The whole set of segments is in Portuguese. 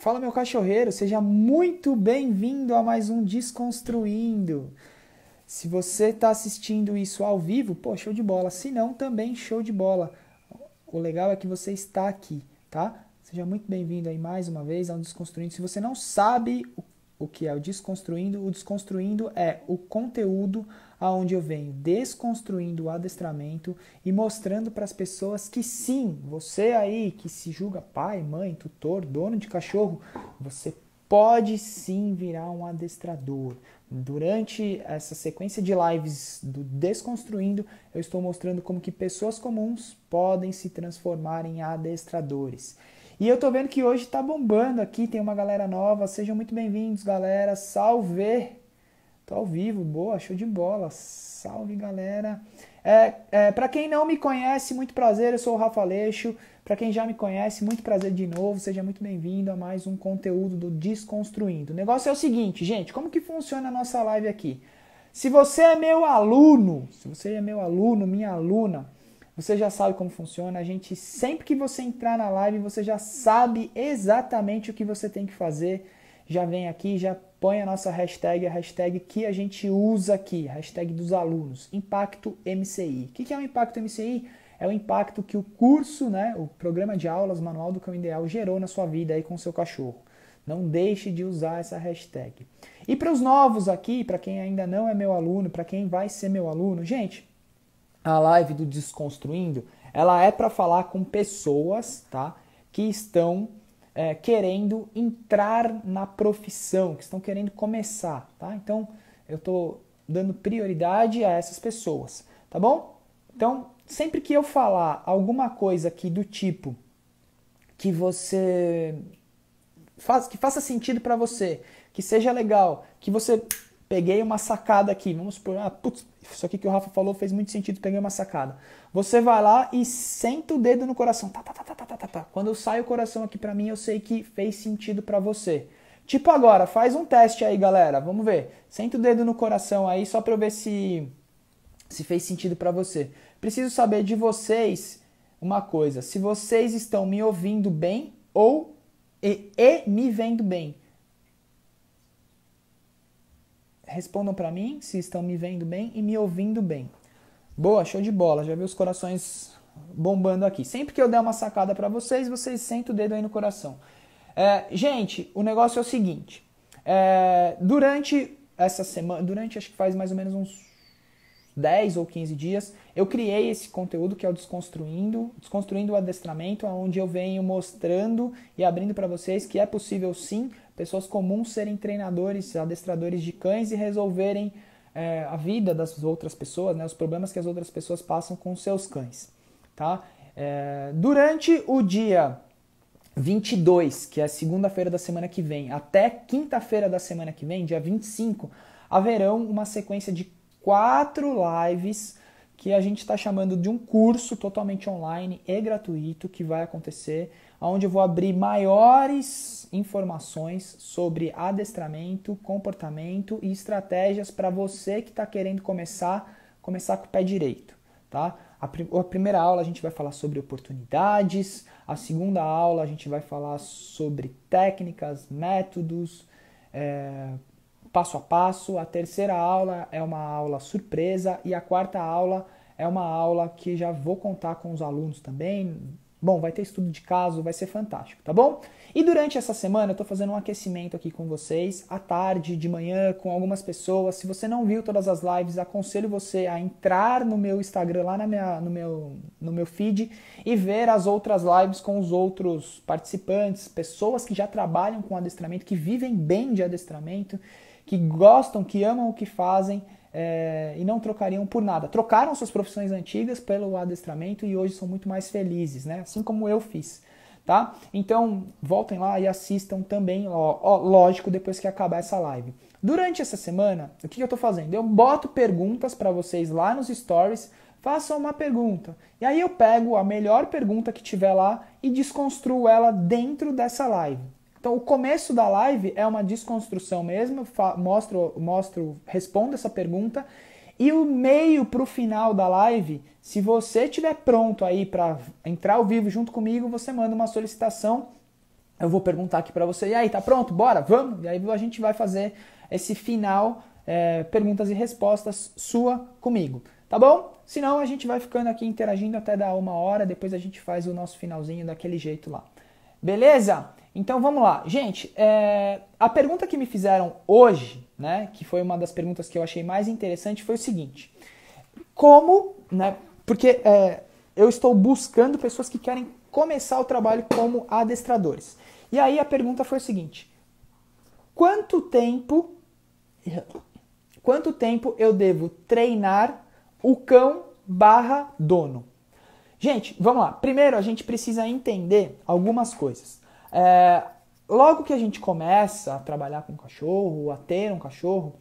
Fala meu cachorreiro, seja muito bem-vindo a mais um Desconstruindo. Se você está assistindo isso ao vivo, pô, show de bola. Se não, também show de bola. O legal é que você está aqui, tá? Seja muito bem-vindo aí mais uma vez ao Desconstruindo. Se você não sabe o o que é o desconstruindo. O desconstruindo é o conteúdo aonde eu venho desconstruindo o adestramento e mostrando para as pessoas que sim, você aí que se julga pai, mãe, tutor, dono de cachorro, você pode sim virar um adestrador. Durante essa sequência de lives do Desconstruindo, eu estou mostrando como que pessoas comuns podem se transformar em adestradores. E eu tô vendo que hoje tá bombando aqui, tem uma galera nova. Sejam muito bem-vindos, galera. Salve! Tô ao vivo, boa, show de bola. Salve, galera. É, é para quem não me conhece, muito prazer, eu sou o Rafa Leixo. Para quem já me conhece, muito prazer de novo. Seja muito bem-vindo a mais um conteúdo do Desconstruindo. O negócio é o seguinte, gente, como que funciona a nossa live aqui? Se você é meu aluno, se você é meu aluno, minha aluna, você já sabe como funciona. A gente sempre que você entrar na live, você já sabe exatamente o que você tem que fazer. Já vem aqui, já põe a nossa hashtag, a hashtag que a gente usa aqui, hashtag dos alunos, impacto MCI. O que é o impacto MCI? É o impacto que o curso, né, o programa de aulas Manual do Cão Ideal gerou na sua vida aí com o seu cachorro. Não deixe de usar essa hashtag. E para os novos aqui, para quem ainda não é meu aluno, para quem vai ser meu aluno, gente, a live do Desconstruindo, ela é para falar com pessoas, tá? Que estão é, querendo entrar na profissão, que estão querendo começar, tá? Então eu estou dando prioridade a essas pessoas, tá bom? Então sempre que eu falar alguma coisa aqui do tipo que você faz, que faça sentido para você, que seja legal, que você peguei uma sacada aqui, vamos supor, ah, putz, isso aqui que o Rafa falou fez muito sentido, peguei uma sacada. Você vai lá e senta o dedo no coração, tá, tá, tá, tá, tá, tá, tá. tá. Quando sai o coração aqui para mim, eu sei que fez sentido para você. Tipo agora, faz um teste aí, galera, vamos ver. Senta o dedo no coração aí só para eu ver se se fez sentido para você. Preciso saber de vocês uma coisa, se vocês estão me ouvindo bem ou e, e me vendo bem. respondam para mim se estão me vendo bem e me ouvindo bem. Boa, show de bola. Já vi os corações bombando aqui. Sempre que eu der uma sacada para vocês, vocês sentem o dedo aí no coração. É, gente, o negócio é o seguinte. É, durante essa semana, durante acho que faz mais ou menos uns 10 ou 15 dias, eu criei esse conteúdo que é o Desconstruindo, Desconstruindo o Adestramento, onde eu venho mostrando e abrindo para vocês que é possível sim pessoas comuns serem treinadores, adestradores de cães e resolverem é, a vida das outras pessoas, né, os problemas que as outras pessoas passam com seus cães. Tá? É, durante o dia 22, que é segunda-feira da semana que vem, até quinta-feira da semana que vem, dia 25, haverão uma sequência de quatro lives que a gente está chamando de um curso totalmente online e gratuito que vai acontecer onde eu vou abrir maiores informações sobre adestramento, comportamento e estratégias para você que está querendo começar, começar com o pé direito, tá? A, pr a primeira aula a gente vai falar sobre oportunidades, a segunda aula a gente vai falar sobre técnicas, métodos, é, passo a passo. A terceira aula é uma aula surpresa e a quarta aula é uma aula que já vou contar com os alunos também. Bom, vai ter estudo de caso, vai ser fantástico, tá bom? E durante essa semana eu tô fazendo um aquecimento aqui com vocês, à tarde, de manhã, com algumas pessoas. Se você não viu todas as lives, aconselho você a entrar no meu Instagram, lá na minha, no, meu, no meu feed, e ver as outras lives com os outros participantes, pessoas que já trabalham com adestramento, que vivem bem de adestramento, que gostam, que amam o que fazem é, e não trocariam por nada. Trocaram suas profissões antigas pelo adestramento e hoje são muito mais felizes, né? Assim como eu fiz. Tá? Então, voltem lá e assistam também, ó, ó, lógico, depois que acabar essa live. Durante essa semana, o que, que eu estou fazendo? Eu boto perguntas para vocês lá nos stories, façam uma pergunta. E aí eu pego a melhor pergunta que tiver lá e desconstruo ela dentro dessa live. Então, o começo da live é uma desconstrução mesmo, mostro, mostro, respondo essa pergunta. E o meio para o final da live, se você estiver pronto aí para entrar ao vivo junto comigo, você manda uma solicitação. Eu vou perguntar aqui para você, e aí, tá pronto? Bora, vamos? E aí a gente vai fazer esse final, é, perguntas e respostas sua comigo, tá bom? Senão a gente vai ficando aqui interagindo até dar uma hora, depois a gente faz o nosso finalzinho daquele jeito lá. Beleza? Então vamos lá, gente. É... A pergunta que me fizeram hoje, né, que foi uma das perguntas que eu achei mais interessante, foi o seguinte: como, né? Porque é, eu estou buscando pessoas que querem começar o trabalho como adestradores. E aí a pergunta foi o seguinte: quanto tempo, quanto tempo eu devo treinar o cão barra dono? Gente, vamos lá. Primeiro a gente precisa entender algumas coisas. É, logo que a gente começa a trabalhar com um cachorro, a ter um cachorro,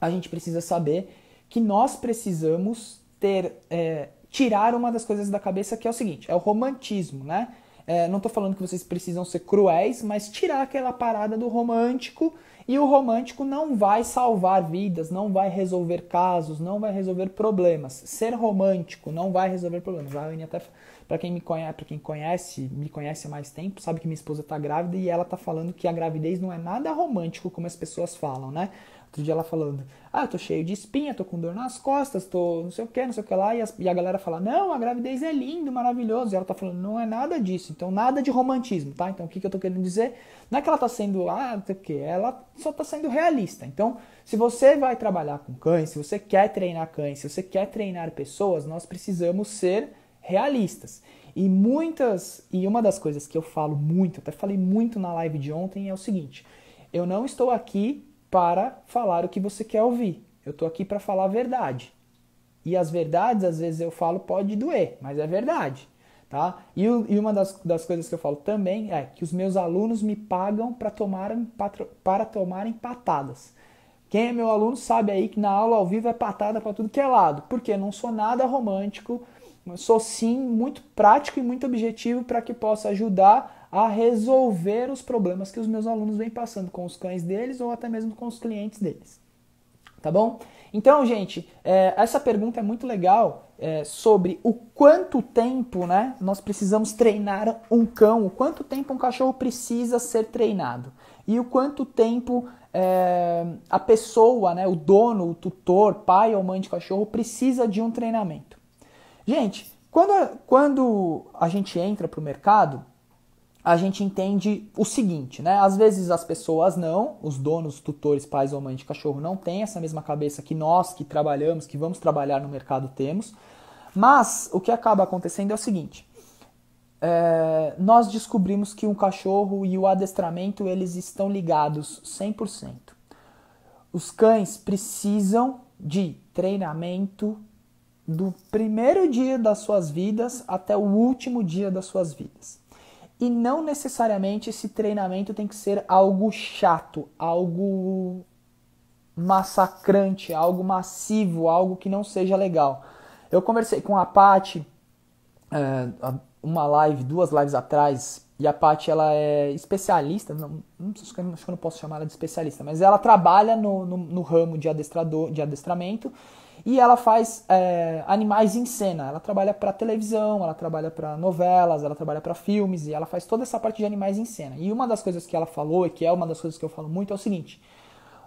a gente precisa saber que nós precisamos ter é, tirar uma das coisas da cabeça que é o seguinte, é o romantismo, né? É, não estou falando que vocês precisam ser cruéis, mas tirar aquela parada do romântico e o romântico não vai salvar vidas, não vai resolver casos, não vai resolver problemas. Ser romântico não vai resolver problemas. A Aline até para quem me conhece, para quem conhece, me conhece há mais tempo, sabe que minha esposa tá grávida e ela tá falando que a gravidez não é nada romântico como as pessoas falam, né? Outro dia ela falando: "Ah, tô cheio de espinha, tô com dor nas costas, tô não sei o que, não sei o que lá", e, e a galera fala: "Não, a gravidez é lindo, maravilhoso". E ela tá falando: "Não é nada disso". Então, nada de romantismo, tá? Então, o que que eu tô querendo dizer? Não é que ela tá sendo ah, o que, ela só tá sendo realista. Então, se você vai trabalhar com cães, se você quer treinar cães, se você quer treinar pessoas, nós precisamos ser realistas. E muitas, e uma das coisas que eu falo muito, até falei muito na live de ontem, é o seguinte: eu não estou aqui para falar o que você quer ouvir. Eu estou aqui para falar a verdade. E as verdades, às vezes eu falo, pode doer, mas é verdade. Tá? E, e uma das, das coisas que eu falo também é que os meus alunos me pagam para tomar, para tomarem patadas. Quem é meu aluno sabe aí que na aula ao vivo é patada para tudo que é lado, porque não sou nada romântico, sou sim muito prático e muito objetivo para que possa ajudar a resolver os problemas que os meus alunos vêm passando com os cães deles ou até mesmo com os clientes deles. Tá bom? Então, gente, é, essa pergunta é muito legal é, sobre o quanto tempo né, nós precisamos treinar um cão, o quanto tempo um cachorro precisa ser treinado e o quanto tempo é, a pessoa, né, o dono, o tutor, pai ou mãe de cachorro precisa de um treinamento. Gente, quando a, quando a gente entra para o mercado, a gente entende o seguinte, né? Às vezes as pessoas não, os donos, tutores, pais ou mães de cachorro não têm essa mesma cabeça que nós que trabalhamos, que vamos trabalhar no mercado temos. Mas o que acaba acontecendo é o seguinte: é, nós descobrimos que um cachorro e o adestramento eles estão ligados 100%. Os cães precisam de treinamento do primeiro dia das suas vidas até o último dia das suas vidas. E não necessariamente esse treinamento tem que ser algo chato, algo massacrante, algo massivo, algo que não seja legal. Eu conversei com a Paty é, uma live, duas lives atrás, e a Paty ela é especialista, não, não sei, acho que eu não posso chamar ela de especialista, mas ela trabalha no, no, no ramo de, adestrador, de adestramento e ela faz é, animais em cena. Ela trabalha para televisão, ela trabalha para novelas, ela trabalha para filmes e ela faz toda essa parte de animais em cena. E uma das coisas que ela falou e que é uma das coisas que eu falo muito é o seguinte: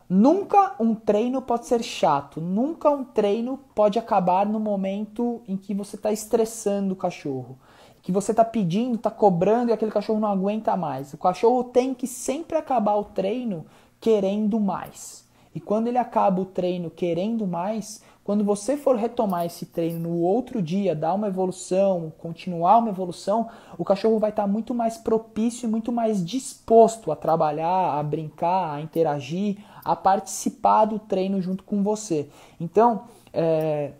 nunca um treino pode ser chato, nunca um treino pode acabar no momento em que você está estressando o cachorro que você está pedindo, está cobrando e aquele cachorro não aguenta mais. O cachorro tem que sempre acabar o treino querendo mais. E quando ele acaba o treino querendo mais, quando você for retomar esse treino no outro dia, dar uma evolução, continuar uma evolução, o cachorro vai estar tá muito mais propício e muito mais disposto a trabalhar, a brincar, a interagir, a participar do treino junto com você. Então, é,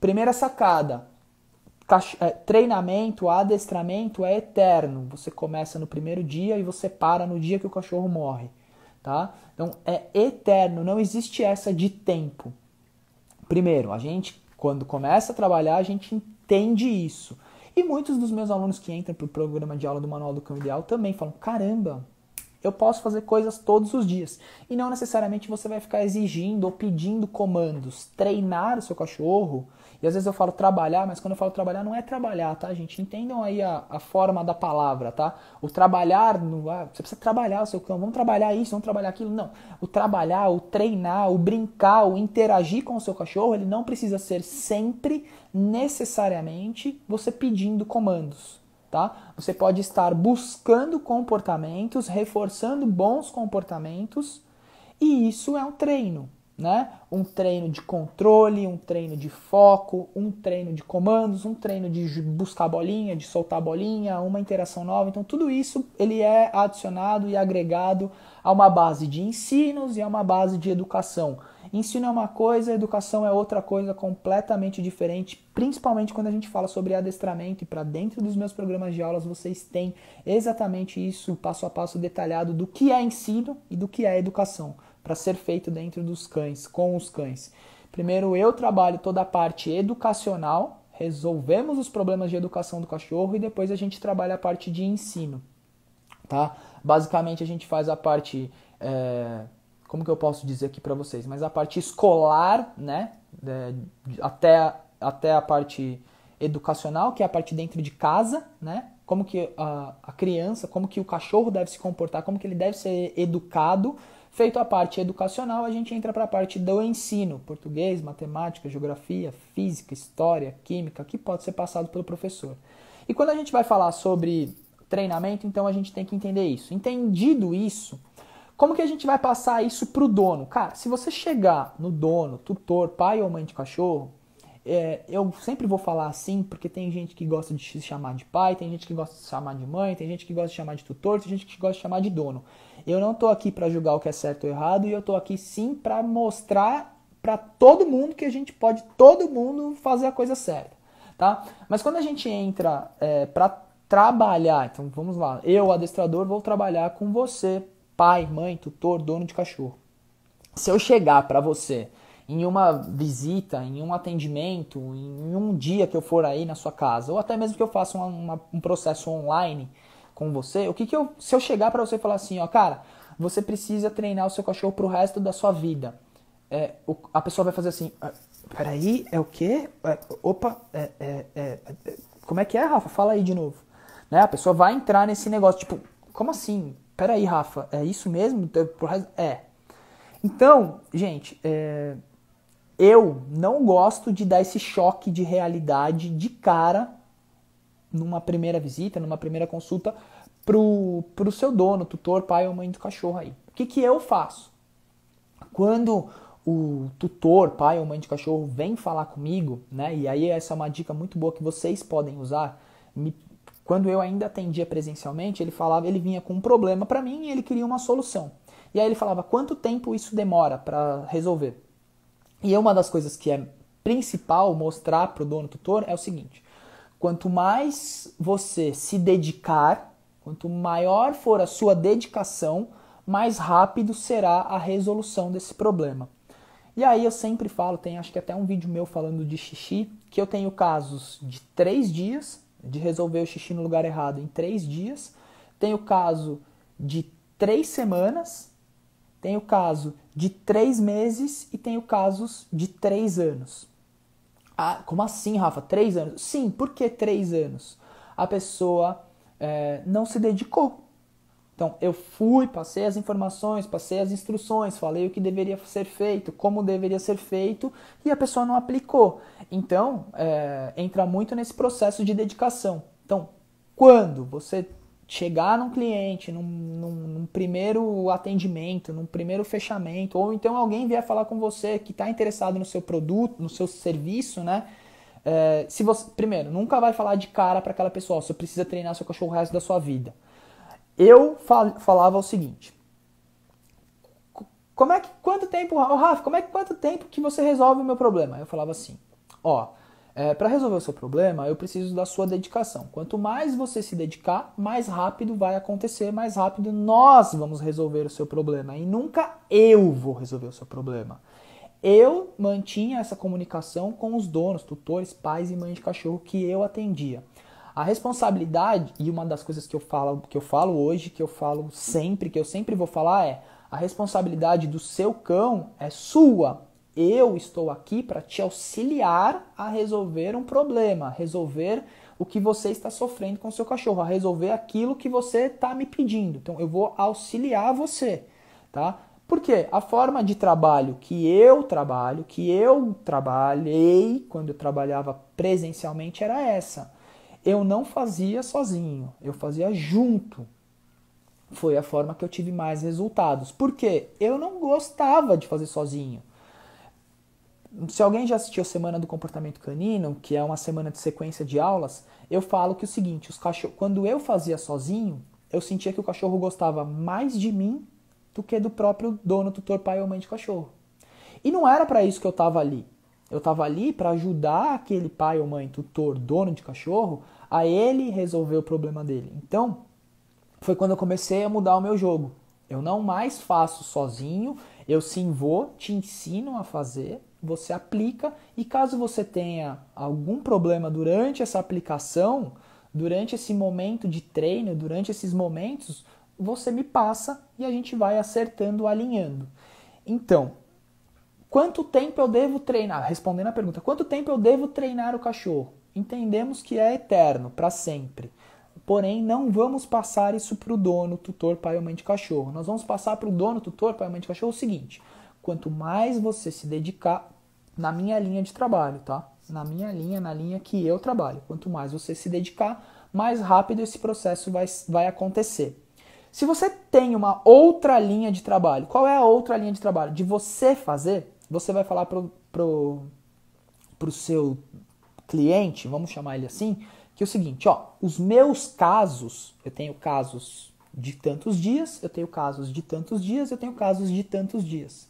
primeira sacada, é, treinamento, adestramento é eterno. Você começa no primeiro dia e você para no dia que o cachorro morre, tá? Então é eterno, não existe essa de tempo. Primeiro, a gente, quando começa a trabalhar, a gente entende isso. E muitos dos meus alunos que entram para o programa de aula do Manual do Cão Ideal também falam: caramba, eu posso fazer coisas todos os dias. E não necessariamente você vai ficar exigindo ou pedindo comandos. Treinar o seu cachorro às vezes eu falo trabalhar, mas quando eu falo trabalhar não é trabalhar, tá, gente? Entendam aí a, a forma da palavra, tá? O trabalhar, no, ah, você precisa trabalhar o seu cão, vamos trabalhar isso, vamos trabalhar aquilo. Não. O trabalhar, o treinar, o brincar, o interagir com o seu cachorro, ele não precisa ser sempre, necessariamente, você pedindo comandos. Tá? Você pode estar buscando comportamentos, reforçando bons comportamentos, e isso é um treino né? Um treino de controle, um treino de foco, um treino de comandos, um treino de buscar bolinha, de soltar bolinha, uma interação nova. Então tudo isso ele é adicionado e agregado a uma base de ensinos e a uma base de educação. Ensino é uma coisa, educação é outra coisa completamente diferente, principalmente quando a gente fala sobre adestramento. E para dentro dos meus programas de aulas vocês têm exatamente isso, passo a passo detalhado do que é ensino e do que é educação para ser feito dentro dos cães, com os cães. Primeiro eu trabalho toda a parte educacional, resolvemos os problemas de educação do cachorro e depois a gente trabalha a parte de ensino, tá? Basicamente a gente faz a parte, é, como que eu posso dizer aqui para vocês, mas a parte escolar, né? É, até, até a parte educacional, que é a parte dentro de casa, né? Como que a, a criança, como que o cachorro deve se comportar, como que ele deve ser educado. Feito a parte educacional, a gente entra para a parte do ensino: português, matemática, geografia, física, história, química, que pode ser passado pelo professor. E quando a gente vai falar sobre treinamento, então a gente tem que entender isso. Entendido isso, como que a gente vai passar isso para o dono? Cara, se você chegar no dono, tutor, pai ou mãe de cachorro, é, eu sempre vou falar assim, porque tem gente que gosta de se chamar de pai, tem gente que gosta de se chamar de mãe, tem gente que gosta de chamar de tutor, tem gente que gosta de chamar de dono. Eu não tô aqui para julgar o que é certo ou errado, e eu tô aqui sim para mostrar para todo mundo que a gente pode todo mundo fazer a coisa certa, tá? Mas quando a gente entra é, para trabalhar, então vamos lá, eu adestrador vou trabalhar com você, pai, mãe, tutor, dono de cachorro. Se eu chegar para você em uma visita, em um atendimento, em um dia que eu for aí na sua casa, ou até mesmo que eu faça uma, uma, um processo online com você, o que, que eu. Se eu chegar para você e falar assim, ó, cara, você precisa treinar o seu cachorro pro resto da sua vida. É, o, a pessoa vai fazer assim, ah, peraí, é o quê? É, opa, é, é, é, é, como é que é, Rafa? Fala aí de novo. Né? A pessoa vai entrar nesse negócio, tipo, como assim? Peraí, Rafa, é isso mesmo? É. Então, gente, é, eu não gosto de dar esse choque de realidade de cara numa primeira visita, numa primeira consulta pro, pro seu dono, tutor, pai ou mãe do cachorro aí. O que, que eu faço? Quando o tutor, pai ou mãe de cachorro vem falar comigo, né? E aí essa é uma dica muito boa que vocês podem usar. Me, quando eu ainda atendia presencialmente, ele falava, ele vinha com um problema para mim e ele queria uma solução. E aí ele falava: "Quanto tempo isso demora para resolver?" E é uma das coisas que é principal mostrar para o dono tutor é o seguinte: quanto mais você se dedicar, quanto maior for a sua dedicação, mais rápido será a resolução desse problema. E aí eu sempre falo, tem acho que até um vídeo meu falando de xixi, que eu tenho casos de três dias, de resolver o xixi no lugar errado em três dias, tenho caso de três semanas tem o caso de três meses e tenho casos de três anos. Ah, como assim, Rafa? Três anos? Sim, por que três anos? A pessoa é, não se dedicou. Então, eu fui, passei as informações, passei as instruções, falei o que deveria ser feito, como deveria ser feito, e a pessoa não aplicou. Então, é, entra muito nesse processo de dedicação. Então, quando você chegar num cliente, num, num, num, primeiro atendimento, num primeiro fechamento, ou então alguém vier falar com você que está interessado no seu produto, no seu serviço, né? É, se você, primeiro, nunca vai falar de cara para aquela pessoa, você precisa treinar seu cachorro o resto da sua vida. Eu fal, falava o seguinte: como é que quanto tempo, oh, Rafa, como é que quanto tempo que você resolve o meu problema? Eu falava assim: ó, é, para resolver o seu problema, eu preciso da sua dedicação. Quanto mais você se dedicar, mais rápido vai acontecer, mais rápido nós vamos resolver o seu problema. E nunca eu vou resolver o seu problema. Eu mantinha essa comunicação com os donos, tutores, pais e mães de cachorro que eu atendia. A responsabilidade, e uma das coisas que eu falo, que eu falo hoje, que eu falo sempre, que eu sempre vou falar é: a responsabilidade do seu cão é sua, eu estou aqui para te auxiliar a resolver um problema, resolver o que você está sofrendo com o seu cachorro, a resolver aquilo que você está me pedindo. Então eu vou auxiliar você, tá? Porque a forma de trabalho que eu trabalho, que eu trabalhei quando eu trabalhava presencialmente era essa. Eu não fazia sozinho, eu fazia junto. Foi a forma que eu tive mais resultados. Porque eu não gostava de fazer sozinho. Se alguém já assistiu a Semana do Comportamento Canino, que é uma semana de sequência de aulas, eu falo que é o seguinte, os cachorro, quando eu fazia sozinho, eu sentia que o cachorro gostava mais de mim do que do próprio dono, tutor, pai ou mãe de cachorro. E não era para isso que eu estava ali. Eu estava ali para ajudar aquele pai ou mãe, tutor, dono de cachorro, a ele resolver o problema dele. Então, foi quando eu comecei a mudar o meu jogo. Eu não mais faço sozinho, eu sim vou, te ensino a fazer, você aplica e caso você tenha algum problema durante essa aplicação, durante esse momento de treino, durante esses momentos, você me passa e a gente vai acertando, alinhando. Então, quanto tempo eu devo treinar? Respondendo a pergunta, quanto tempo eu devo treinar o cachorro? Entendemos que é eterno, para sempre. Porém, não vamos passar isso para o dono, tutor, pai ou mãe de cachorro. Nós vamos passar para o dono, tutor, pai ou mãe de cachorro o seguinte: quanto mais você se dedicar, na minha linha de trabalho, tá? Na minha linha, na linha que eu trabalho. Quanto mais você se dedicar, mais rápido esse processo vai, vai acontecer. Se você tem uma outra linha de trabalho, qual é a outra linha de trabalho? De você fazer, você vai falar pro, pro, pro seu cliente, vamos chamar ele assim, que é o seguinte, ó, os meus casos, eu tenho casos de tantos dias, eu tenho casos de tantos dias, eu tenho casos de tantos dias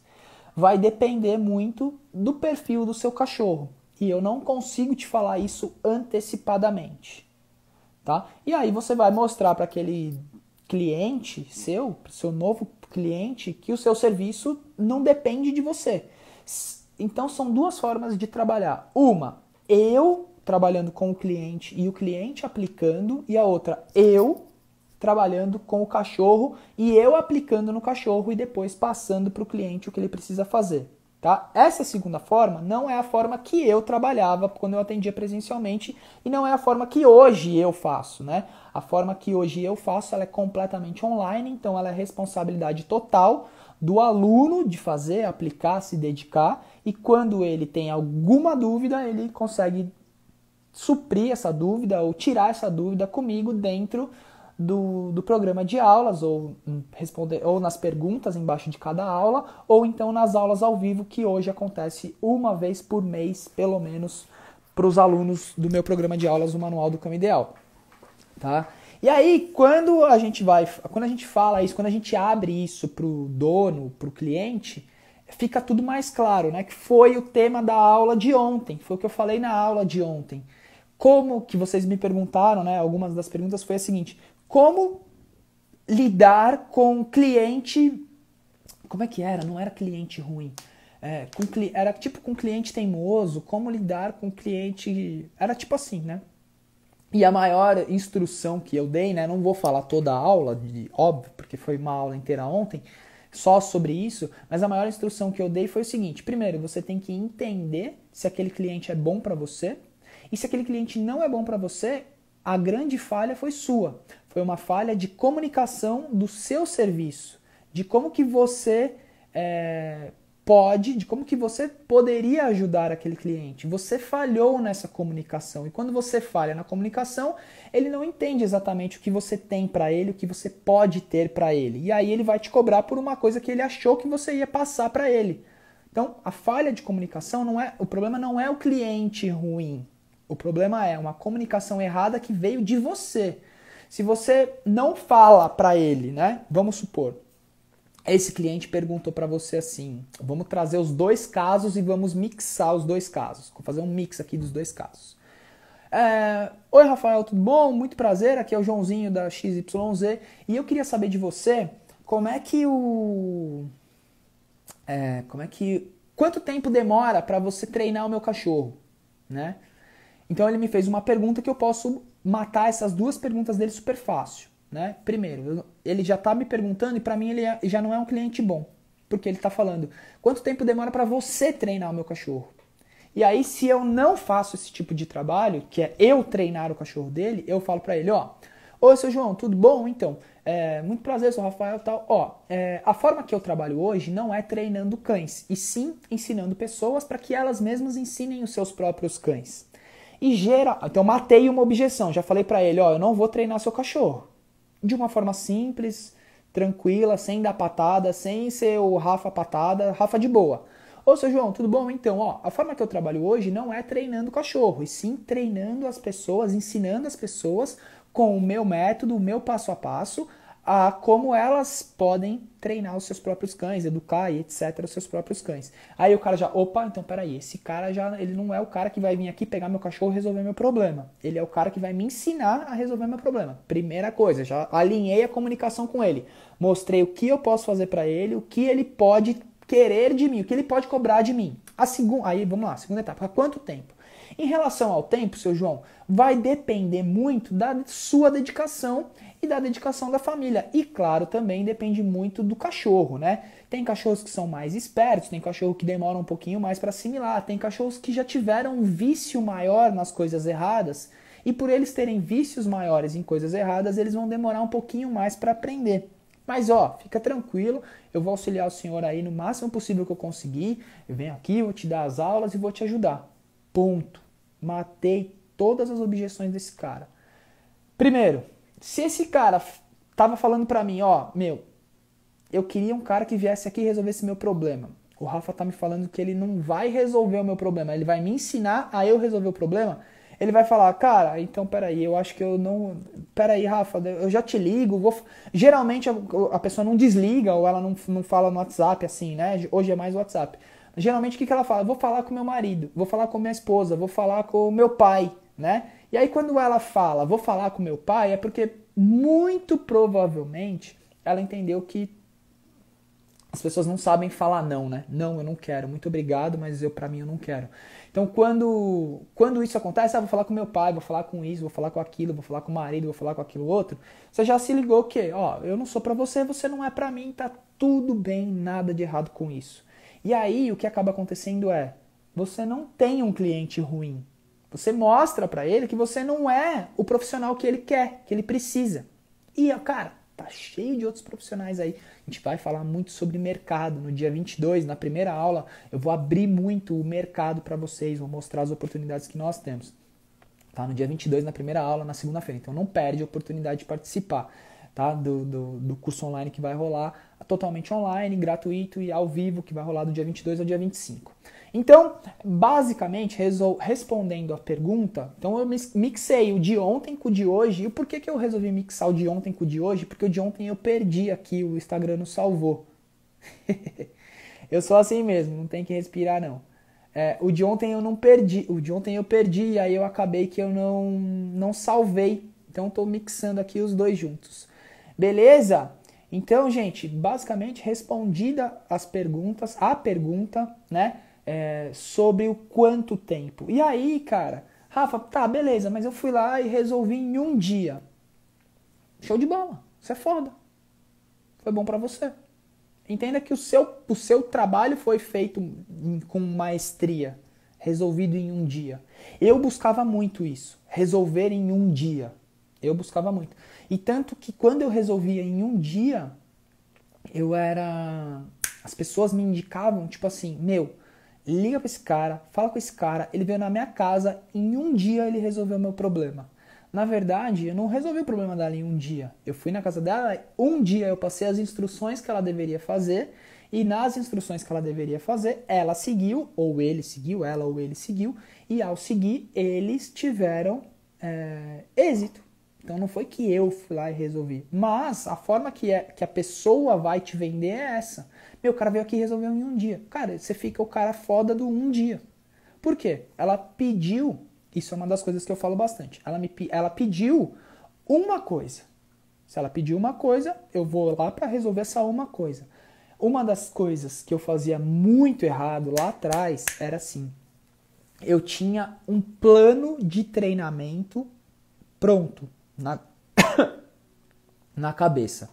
vai depender muito do perfil do seu cachorro. E eu não consigo te falar isso antecipadamente. Tá? E aí você vai mostrar para aquele cliente seu, seu novo cliente, que o seu serviço não depende de você. Então são duas formas de trabalhar. Uma, eu trabalhando com o cliente e o cliente aplicando, e a outra, eu trabalhando com o cachorro e eu aplicando no cachorro e depois passando para o cliente o que ele precisa fazer. Tá? Essa segunda forma não é a forma que eu trabalhava quando eu atendia presencialmente e não é a forma que hoje eu faço. Né? A forma que hoje eu faço ela é completamente online, então ela é responsabilidade total do aluno de fazer, aplicar, se dedicar e quando ele tem alguma dúvida, ele consegue suprir essa dúvida ou tirar essa dúvida comigo dentro do, do programa de aulas, ou, hum, responder, ou nas perguntas embaixo de cada aula, ou então nas aulas ao vivo, que hoje acontece uma vez por mês, pelo menos, para os alunos do meu programa de aulas, o Manual do Cama Ideal. Tá? E aí, quando a gente vai, quando a gente fala isso, quando a gente abre isso para o dono, para o cliente, fica tudo mais claro, né? Que foi o tema da aula de ontem, foi o que eu falei na aula de ontem. Como que vocês me perguntaram, né? Algumas das perguntas foi a seguinte: como lidar com cliente. Como é que era? Não era cliente ruim. É, com, era tipo com cliente teimoso, como lidar com cliente. Era tipo assim, né? E a maior instrução que eu dei, né? Não vou falar toda a aula, de, óbvio, porque foi uma aula inteira ontem, só sobre isso, mas a maior instrução que eu dei foi o seguinte: primeiro, você tem que entender se aquele cliente é bom para você, e se aquele cliente não é bom para você, a grande falha foi sua foi uma falha de comunicação do seu serviço, de como que você é, pode, de como que você poderia ajudar aquele cliente. Você falhou nessa comunicação e quando você falha na comunicação, ele não entende exatamente o que você tem para ele, o que você pode ter para ele. E aí ele vai te cobrar por uma coisa que ele achou que você ia passar para ele. Então, a falha de comunicação não é, o problema não é o cliente ruim. O problema é uma comunicação errada que veio de você. Se você não fala para ele, né? Vamos supor, esse cliente perguntou para você assim: vamos trazer os dois casos e vamos mixar os dois casos. Vou fazer um mix aqui dos dois casos. É, Oi, Rafael, tudo bom? Muito prazer. Aqui é o Joãozinho da XYZ e eu queria saber de você como é que o. É, como é que. Quanto tempo demora para você treinar o meu cachorro? Né? Então ele me fez uma pergunta que eu posso matar essas duas perguntas dele super fácil. Né? Primeiro, ele já está me perguntando e para mim ele é, já não é um cliente bom, porque ele está falando quanto tempo demora para você treinar o meu cachorro. E aí, se eu não faço esse tipo de trabalho, que é eu treinar o cachorro dele, eu falo para ele, ó, oi, seu João, tudo bom? Então, é, muito prazer, sou Rafael, tal. Ó, é, a forma que eu trabalho hoje não é treinando cães, e sim ensinando pessoas para que elas mesmas ensinem os seus próprios cães. E gera então eu matei uma objeção, já falei para ele, ó, eu não vou treinar seu cachorro. De uma forma simples, tranquila, sem dar patada, sem ser o Rafa patada, Rafa de boa. Ô, seu João, tudo bom? Então, ó, a forma que eu trabalho hoje não é treinando cachorro, e sim treinando as pessoas, ensinando as pessoas com o meu método, o meu passo a passo, a como elas podem treinar os seus próprios cães, educar e etc, os seus próprios cães. Aí o cara já, opa, então peraí, esse cara já, ele não é o cara que vai vir aqui pegar meu cachorro e resolver meu problema. Ele é o cara que vai me ensinar a resolver meu problema. Primeira coisa, já alinhei a comunicação com ele. Mostrei o que eu posso fazer para ele, o que ele pode querer de mim, o que ele pode cobrar de mim. A segunda, aí vamos lá, segunda etapa, há quanto tempo? Em relação ao tempo, seu João, vai depender muito da sua dedicação e da dedicação da família. E claro, também depende muito do cachorro, né? Tem cachorros que são mais espertos, tem cachorro que demora um pouquinho mais para assimilar, tem cachorros que já tiveram um vício maior nas coisas erradas e por eles terem vícios maiores em coisas erradas, eles vão demorar um pouquinho mais para aprender. Mas ó, fica tranquilo, eu vou auxiliar o senhor aí no máximo possível que eu conseguir. Eu venho aqui, vou te dar as aulas e vou te ajudar. Ponto. Matei todas as objeções desse cara. Primeiro, se esse cara tava falando pra mim, ó, meu, eu queria um cara que viesse aqui e resolvesse meu problema. O Rafa tá me falando que ele não vai resolver o meu problema, ele vai me ensinar a eu resolver o problema. Ele vai falar, cara, então peraí, eu acho que eu não. Peraí, Rafa, eu já te ligo. Vou... Geralmente a pessoa não desliga ou ela não, não fala no WhatsApp assim, né? Hoje é mais WhatsApp. Geralmente o que, que ela fala? Vou falar com meu marido, vou falar com minha esposa, vou falar com meu pai, né? E aí, quando ela fala, vou falar com meu pai, é porque muito provavelmente ela entendeu que as pessoas não sabem falar não, né? Não, eu não quero. Muito obrigado, mas eu para mim eu não quero. Então quando quando isso acontece, ah, vou falar com meu pai, vou falar com isso, vou falar com aquilo, vou falar com o marido, vou falar com aquilo outro. Você já se ligou que, ó, eu não sou para você, você não é para mim, tá tudo bem, nada de errado com isso. E aí o que acaba acontecendo é, você não tem um cliente ruim. Você mostra para ele que você não é o profissional que ele quer, que ele precisa. E, cara, tá cheio de outros profissionais aí. A gente vai falar muito sobre mercado no dia 22, na primeira aula, eu vou abrir muito o mercado para vocês, vou mostrar as oportunidades que nós temos. Tá no dia 22, na primeira aula, na segunda-feira. Então não perde a oportunidade de participar, tá? Do, do, do curso online que vai rolar totalmente online, gratuito e ao vivo, que vai rolar do dia 22 ao dia 25. Então, basicamente, respondendo a pergunta, então eu mixei o de ontem com o de hoje. E por que, que eu resolvi mixar o de ontem com o de hoje? Porque o de ontem eu perdi aqui, o Instagram não salvou. eu sou assim mesmo, não tem que respirar não. É, o de ontem eu não perdi, o de ontem eu perdi e aí eu acabei que eu não, não salvei. Então estou mixando aqui os dois juntos. Beleza? Então, gente, basicamente respondida as perguntas, a pergunta, né, é, sobre o quanto tempo. E aí, cara, Rafa, tá, beleza, mas eu fui lá e resolvi em um dia. Show de bola, isso é foda. Foi bom para você. Entenda que o seu, o seu trabalho foi feito em, com maestria, resolvido em um dia. Eu buscava muito isso, resolver em um dia. Eu buscava muito. E tanto que quando eu resolvia em um dia, eu era. As pessoas me indicavam, tipo assim, meu, liga pra esse cara, fala com esse cara, ele veio na minha casa, em um dia ele resolveu meu problema. Na verdade, eu não resolvi o problema dela em um dia. Eu fui na casa dela, um dia eu passei as instruções que ela deveria fazer, e nas instruções que ela deveria fazer, ela seguiu, ou ele seguiu, ela ou ele seguiu, e ao seguir, eles tiveram é, êxito. Então não foi que eu fui lá e resolvi. Mas a forma que, é, que a pessoa vai te vender é essa. Meu, o cara veio aqui e resolveu em um dia. Cara, você fica o cara foda do um dia. Por quê? Ela pediu, isso é uma das coisas que eu falo bastante. Ela, me, ela pediu uma coisa. Se ela pediu uma coisa, eu vou lá para resolver essa uma coisa. Uma das coisas que eu fazia muito errado lá atrás era assim: eu tinha um plano de treinamento pronto na, na cabeça.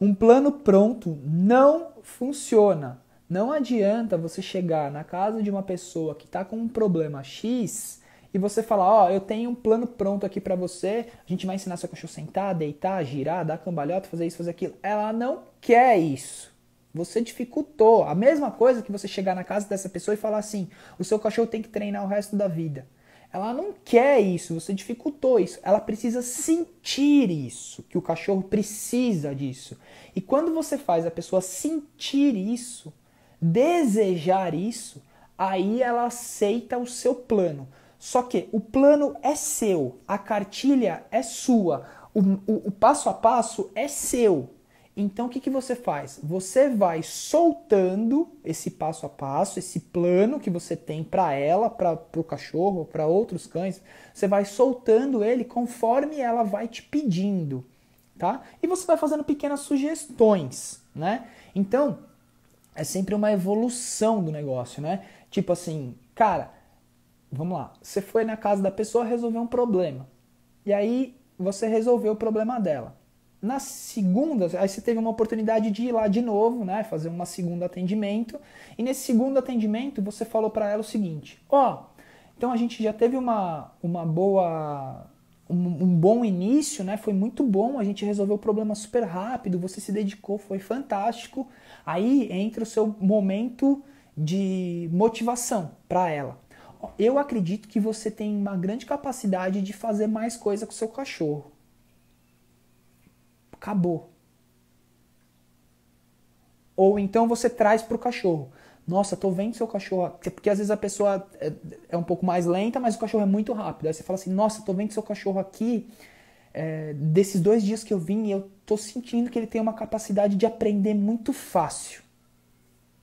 Um plano pronto não funciona. Não adianta você chegar na casa de uma pessoa que está com um problema X e você falar: Ó, oh, eu tenho um plano pronto aqui para você, a gente vai ensinar seu cachorro a sentar, deitar, girar, dar cambalhota, fazer isso, fazer aquilo. Ela não quer isso. Você dificultou. A mesma coisa que você chegar na casa dessa pessoa e falar assim: o seu cachorro tem que treinar o resto da vida. Ela não quer isso, você dificultou isso. Ela precisa sentir isso, que o cachorro precisa disso. E quando você faz a pessoa sentir isso, desejar isso, aí ela aceita o seu plano. Só que o plano é seu, a cartilha é sua, o, o, o passo a passo é seu. Então o que, que você faz? Você vai soltando esse passo a passo, esse plano que você tem para ela, para o cachorro, para outros cães. Você vai soltando ele conforme ela vai te pedindo, tá? E você vai fazendo pequenas sugestões, né? Então é sempre uma evolução do negócio, né? Tipo assim, cara, vamos lá. Você foi na casa da pessoa resolver um problema. E aí você resolveu o problema dela. Na segunda, aí você teve uma oportunidade de ir lá de novo, né, fazer um segundo atendimento. E nesse segundo atendimento, você falou para ela o seguinte: ó, oh, então a gente já teve uma, uma boa um, um, bom início, né? Foi muito bom, a gente resolveu o problema super rápido, você se dedicou, foi fantástico. Aí entra o seu momento de motivação para ela. Eu acredito que você tem uma grande capacidade de fazer mais coisa com o seu cachorro. Acabou. Ou então você traz para o cachorro. Nossa, tô vendo seu cachorro. Porque às vezes a pessoa é, é um pouco mais lenta, mas o cachorro é muito rápido. Aí você fala assim: Nossa, tô vendo seu cachorro aqui. É, desses dois dias que eu vim, eu tô sentindo que ele tem uma capacidade de aprender muito fácil.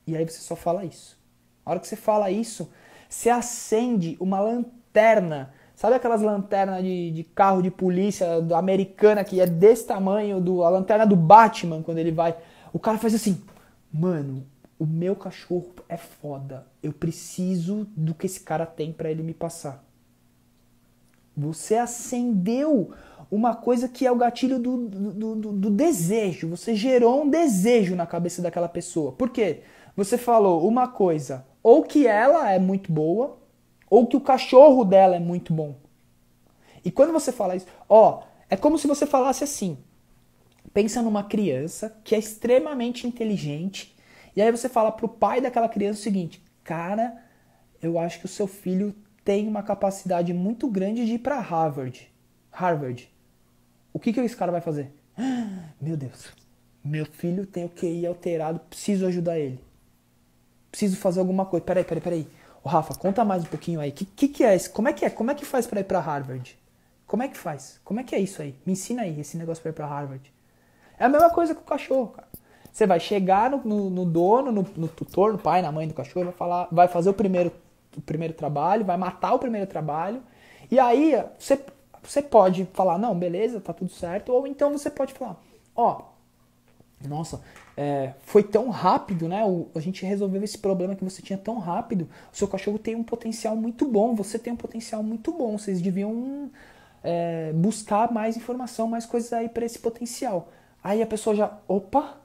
E aí você só fala isso. A hora que você fala isso, você acende uma lanterna Sabe aquelas lanternas de, de, carro de polícia do, americana que é desse tamanho, do, a lanterna do Batman quando ele vai? O cara faz assim, mano, o meu cachorro é foda. Eu preciso do que esse cara tem para ele me passar. Você acendeu uma coisa que é o gatilho do, do, do, do, desejo. Você gerou um desejo na cabeça daquela pessoa. Por quê? Você falou uma coisa, ou que ela é muito boa, ou que o cachorro dela é muito bom. E quando você fala isso, ó, é como se você falasse assim: pensa numa criança que é extremamente inteligente, e aí você fala pro pai daquela criança o seguinte: cara, eu acho que o seu filho tem uma capacidade muito grande de ir para Harvard. Harvard. O que, que esse cara vai fazer? meu Deus, meu filho tem o QI alterado, preciso ajudar ele. Preciso fazer alguma coisa. Peraí, peraí, peraí. Rafa, conta mais um pouquinho aí. Que, que, que é isso? Como é que é? Como é que faz para ir para Harvard? Como é que faz? Como é que é isso aí? Me ensina aí esse negócio para ir para Harvard. É a mesma coisa que o cachorro, cara. Você vai chegar no, no, no dono, no, no, tutor, no pai, na mãe do cachorro, vai falar, vai fazer o primeiro, o primeiro trabalho, vai matar o primeiro trabalho. E aí eh, você, você pode falar, não, beleza, tá tudo certo. Ou então você pode falar, ó, nossa, é, foi tão rápido, né? O, a gente resolveu esse problema que você tinha tão rápido. O seu cachorro tem um potencial muito bom, você tem um potencial muito bom. Vocês deviam é, buscar mais informação, mais coisas aí para esse potencial. Aí a pessoa já, opa,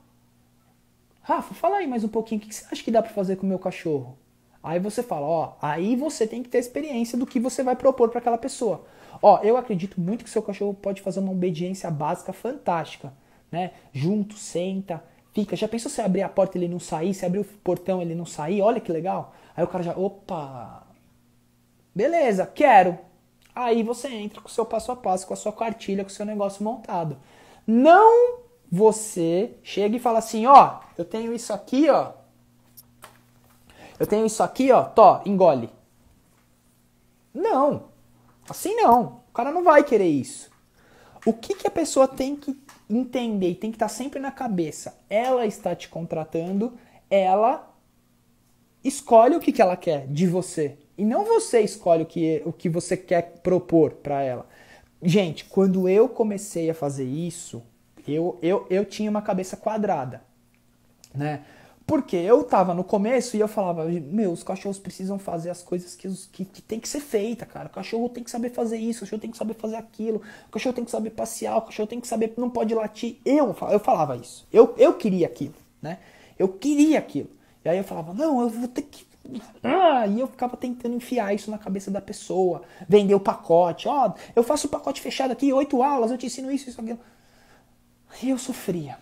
Rafa, fala aí mais um pouquinho, o que você acha que dá para fazer com o meu cachorro? Aí você fala, ó, aí você tem que ter experiência do que você vai propor para aquela pessoa. Ó, eu acredito muito que seu cachorro pode fazer uma obediência básica fantástica, né? Junto, senta, Fica, já pensou se abrir a porta ele não sair, se abrir o portão ele não sair? Olha que legal. Aí o cara já, opa. Beleza, quero. Aí você entra com o seu passo a passo, com a sua cartilha, com o seu negócio montado. Não você chega e fala assim, ó, eu tenho isso aqui, ó. Eu tenho isso aqui, ó, tó, engole. Não. Assim não. O cara não vai querer isso. O que, que a pessoa tem que entender, tem que estar tá sempre na cabeça. Ela está te contratando, ela escolhe o que, que ela quer de você. E não você escolhe o que, o que você quer propor para ela. Gente, quando eu comecei a fazer isso, eu, eu, eu tinha uma cabeça quadrada, né? Porque eu tava no começo e eu falava, meu, os cachorros precisam fazer as coisas que, que, que, tem que ser feita, cara. O cachorro tem que saber fazer isso, o cachorro tem que saber fazer aquilo, o cachorro tem que saber passear, o cachorro tem que saber, não pode latir. Eu, eu falava isso. Eu, eu queria aquilo, né? Eu queria aquilo. E aí eu falava, não, eu vou ter que ah, e eu ficava tentando enfiar isso na cabeça da pessoa, vender o pacote. Ó, oh, eu faço o pacote fechado aqui, oito aulas, eu te ensino isso, isso, aquilo. E eu sofria.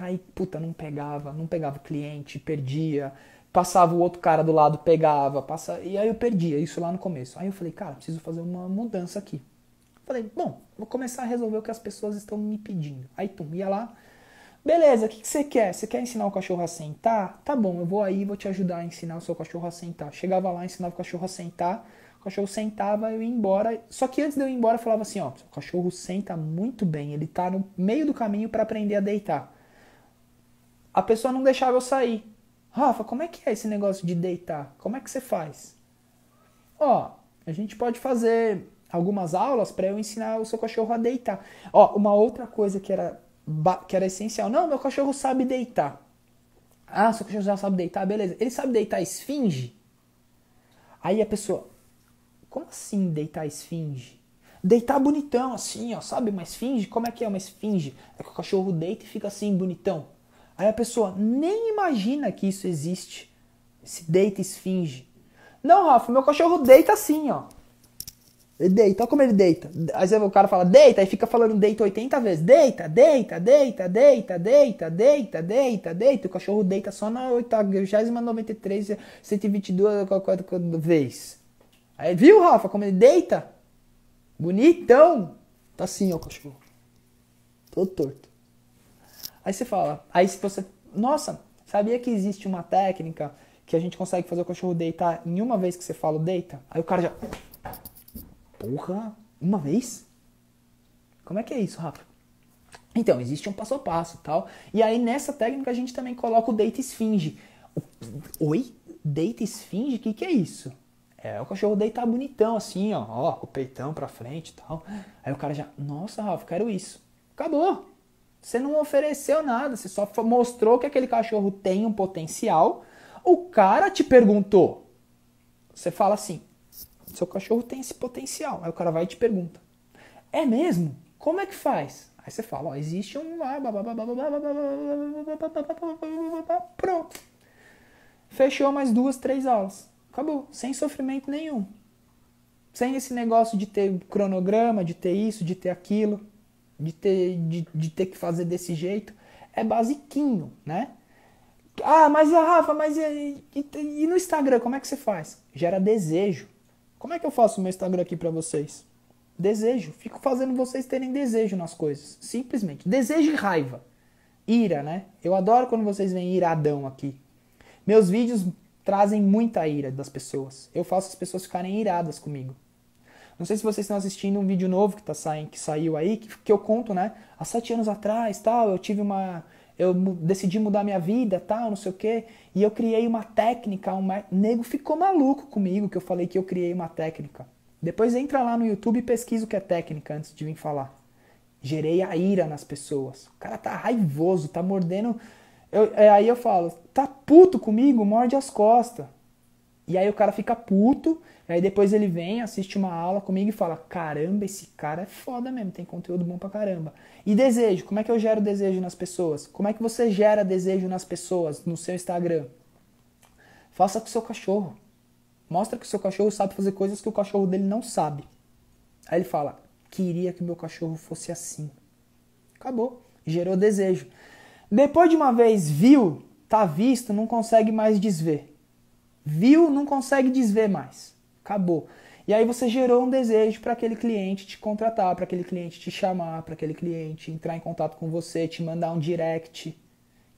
Aí, puta, não pegava, não pegava cliente, perdia. Passava o outro cara do lado, pegava, passa e aí eu perdia, isso lá no começo. Aí eu falei, cara, preciso fazer uma mudança aqui. Falei, bom, vou começar a resolver o que as pessoas estão me pedindo. Aí, tu ia lá, beleza, o que, que você quer? Você quer ensinar o cachorro a sentar? Tá bom, eu vou aí, vou te ajudar a ensinar o seu cachorro a sentar. Chegava lá, ensinava o cachorro a sentar, o cachorro sentava, eu ia embora. Só que antes de eu ir embora, eu falava assim, ó, o cachorro senta muito bem, ele tá no meio do caminho para aprender a deitar a pessoa não deixava eu sair. Rafa, como é que é esse negócio de deitar? Como é que você faz? Ó, a gente pode fazer algumas aulas para eu ensinar o seu cachorro a deitar. Ó, uma outra coisa que era, que era essencial. Não, meu cachorro sabe deitar. Ah, seu cachorro já sabe deitar, beleza. Ele sabe deitar esfinge? Aí a pessoa, como assim deitar esfinge? Deitar bonitão assim, ó, sabe? Uma esfinge, como é que é uma esfinge? É que o cachorro deita e fica assim, bonitão. Aí a pessoa nem imagina que isso existe. Se deita e esfinge. Não, Rafa, meu cachorro deita assim, ó. Ele deita, olha como ele deita. Aí o cara fala, deita, aí fica falando deita 80 vezes. Deita, deita, deita, deita, deita, deita, deita, deita. O cachorro deita só na 893, 122 vez. Aí, viu, Rafa, como ele deita? Bonitão. Tá assim, ó, o cachorro. Todo torto. Aí você fala, aí se você, nossa, sabia que existe uma técnica que a gente consegue fazer o cachorro deitar em uma vez que você fala deita? Aí o cara já, porra, uma vez? Como é que é isso, Rafa? Então, existe um passo a passo tal. E aí nessa técnica a gente também coloca o deita esfinge. Oi? Deita esfinge? O que, que é isso? É o cachorro deitar bonitão assim, ó, ó o peitão pra frente e tal. Aí o cara já, nossa, Rafa, quero isso. Acabou. Você não ofereceu nada, você só mostrou que aquele cachorro tem um potencial. O cara te perguntou. Você fala assim: seu cachorro tem esse potencial. Aí o cara vai e te pergunta: é mesmo? Como é que faz? Aí você fala: ó, existe um. Pronto. Fechou mais duas, três aulas. Acabou, sem sofrimento nenhum. Sem esse negócio de ter cronograma, de ter isso, de ter aquilo de ter, de, de ter que fazer desse jeito é basiquinho, né? Ah, mas a ah, Rafa, mas e, e, e, no Instagram, como é que você faz? Gera desejo. Como é que eu faço o meu Instagram aqui para vocês? Desejo. Fico fazendo vocês terem desejo nas coisas. Simplesmente. Desejo e raiva. Ira, né? Eu adoro quando vocês vêm iradão aqui. Meus vídeos trazem muita ira das pessoas. Eu faço as pessoas ficarem iradas comigo. Não sei se vocês estão assistindo um vídeo novo que, tá saindo, que saiu aí, que, que eu conto, né? Há sete anos atrás, tal, eu tive uma. Eu decidi mudar minha vida, tal, não sei o quê. E eu criei uma técnica, um nego ficou maluco comigo que eu falei que eu criei uma técnica. Depois entra lá no YouTube e pesquisa o que é técnica antes de vir falar. Gerei a ira nas pessoas. O cara tá raivoso, tá mordendo. Eu, é, aí eu falo, tá puto comigo? Morde as costas. E aí o cara fica puto Aí depois ele vem, assiste uma aula comigo e fala: caramba, esse cara é foda mesmo, tem conteúdo bom pra caramba. E desejo, como é que eu gero desejo nas pessoas? Como é que você gera desejo nas pessoas no seu Instagram? Faça com o seu cachorro. Mostra que o seu cachorro sabe fazer coisas que o cachorro dele não sabe. Aí ele fala: queria que meu cachorro fosse assim. Acabou, gerou desejo. Depois de uma vez viu, tá visto, não consegue mais desver. Viu, não consegue desver mais acabou. E aí você gerou um desejo para aquele cliente te contratar, para aquele cliente te chamar, para aquele cliente entrar em contato com você, te mandar um direct.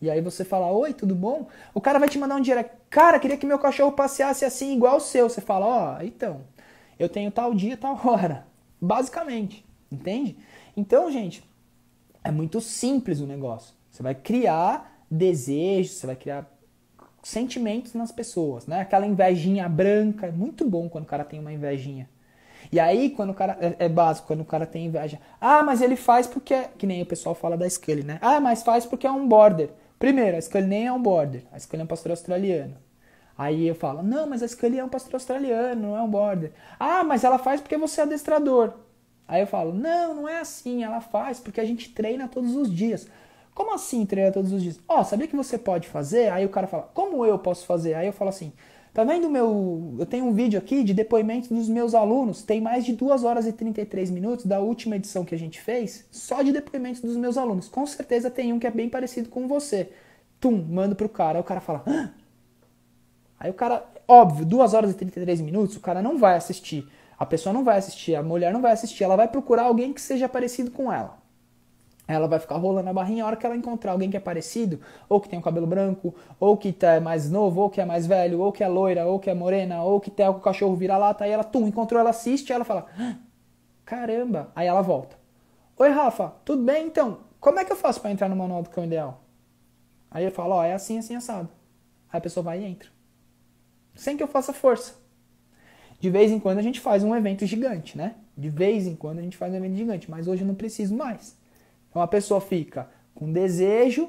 E aí você fala: "Oi, tudo bom?" O cara vai te mandar um direct: "Cara, queria que meu cachorro passeasse assim igual o seu". Você fala: "Ó, oh, então, eu tenho tal dia, tal hora". Basicamente, entende? Então, gente, é muito simples o negócio. Você vai criar desejos, você vai criar sentimentos nas pessoas, né? Aquela invejinha branca, é muito bom quando o cara tem uma invejinha. E aí, quando o cara. É, é, básico, quando o cara tem inveja. Ah, mas ele faz porque. É, que nem o pessoal fala da Scully, né? Ah, mas faz porque é um border. Primeiro, a Scully nem é um border. A Scully é um pastor australiano. Aí eu falo, não, mas a Scully é um pastor australiano, não é um border. Ah, mas ela faz porque você é adestrador. Aí eu falo, não, não é assim, ela faz porque a gente treina todos os dias. Como assim treinar todos os dias? Ó, oh, sabia que você pode fazer? Aí o cara fala, como eu posso fazer? Aí eu falo assim, tá vendo meu. Eu tenho um vídeo aqui de depoimento dos meus alunos, tem mais de 2 horas e 33 minutos da última edição que a gente fez, só de depoimentos dos meus alunos. Com certeza tem um que é bem parecido com você. Tum, mando pro cara. Aí o cara fala, ah! Aí o cara, óbvio, 2 horas e 33 minutos, o cara não vai assistir. A pessoa não vai assistir, a mulher não vai assistir, ela vai procurar alguém que seja parecido com ela. Ela vai ficar rolando a barrinha a hora que ela encontrar alguém que é parecido, ou que tem o cabelo branco, ou que tá, é mais novo, ou que é mais velho, ou que é loira, ou que é morena, ou que tem o cachorro vira lata, aí ela, tum, encontrou, ela assiste, aí ela fala, caramba, aí ela volta. Oi, Rafa, tudo bem? Então, como é que eu faço para entrar no manual do cão ideal? Aí ele fala, ó, oh, é assim, assim, assado. Aí a pessoa vai e entra. Sem que eu faça força. De vez em quando a gente faz um evento gigante, né? De vez em quando a gente faz um evento gigante, mas hoje eu não preciso mais. Então a pessoa fica com desejo,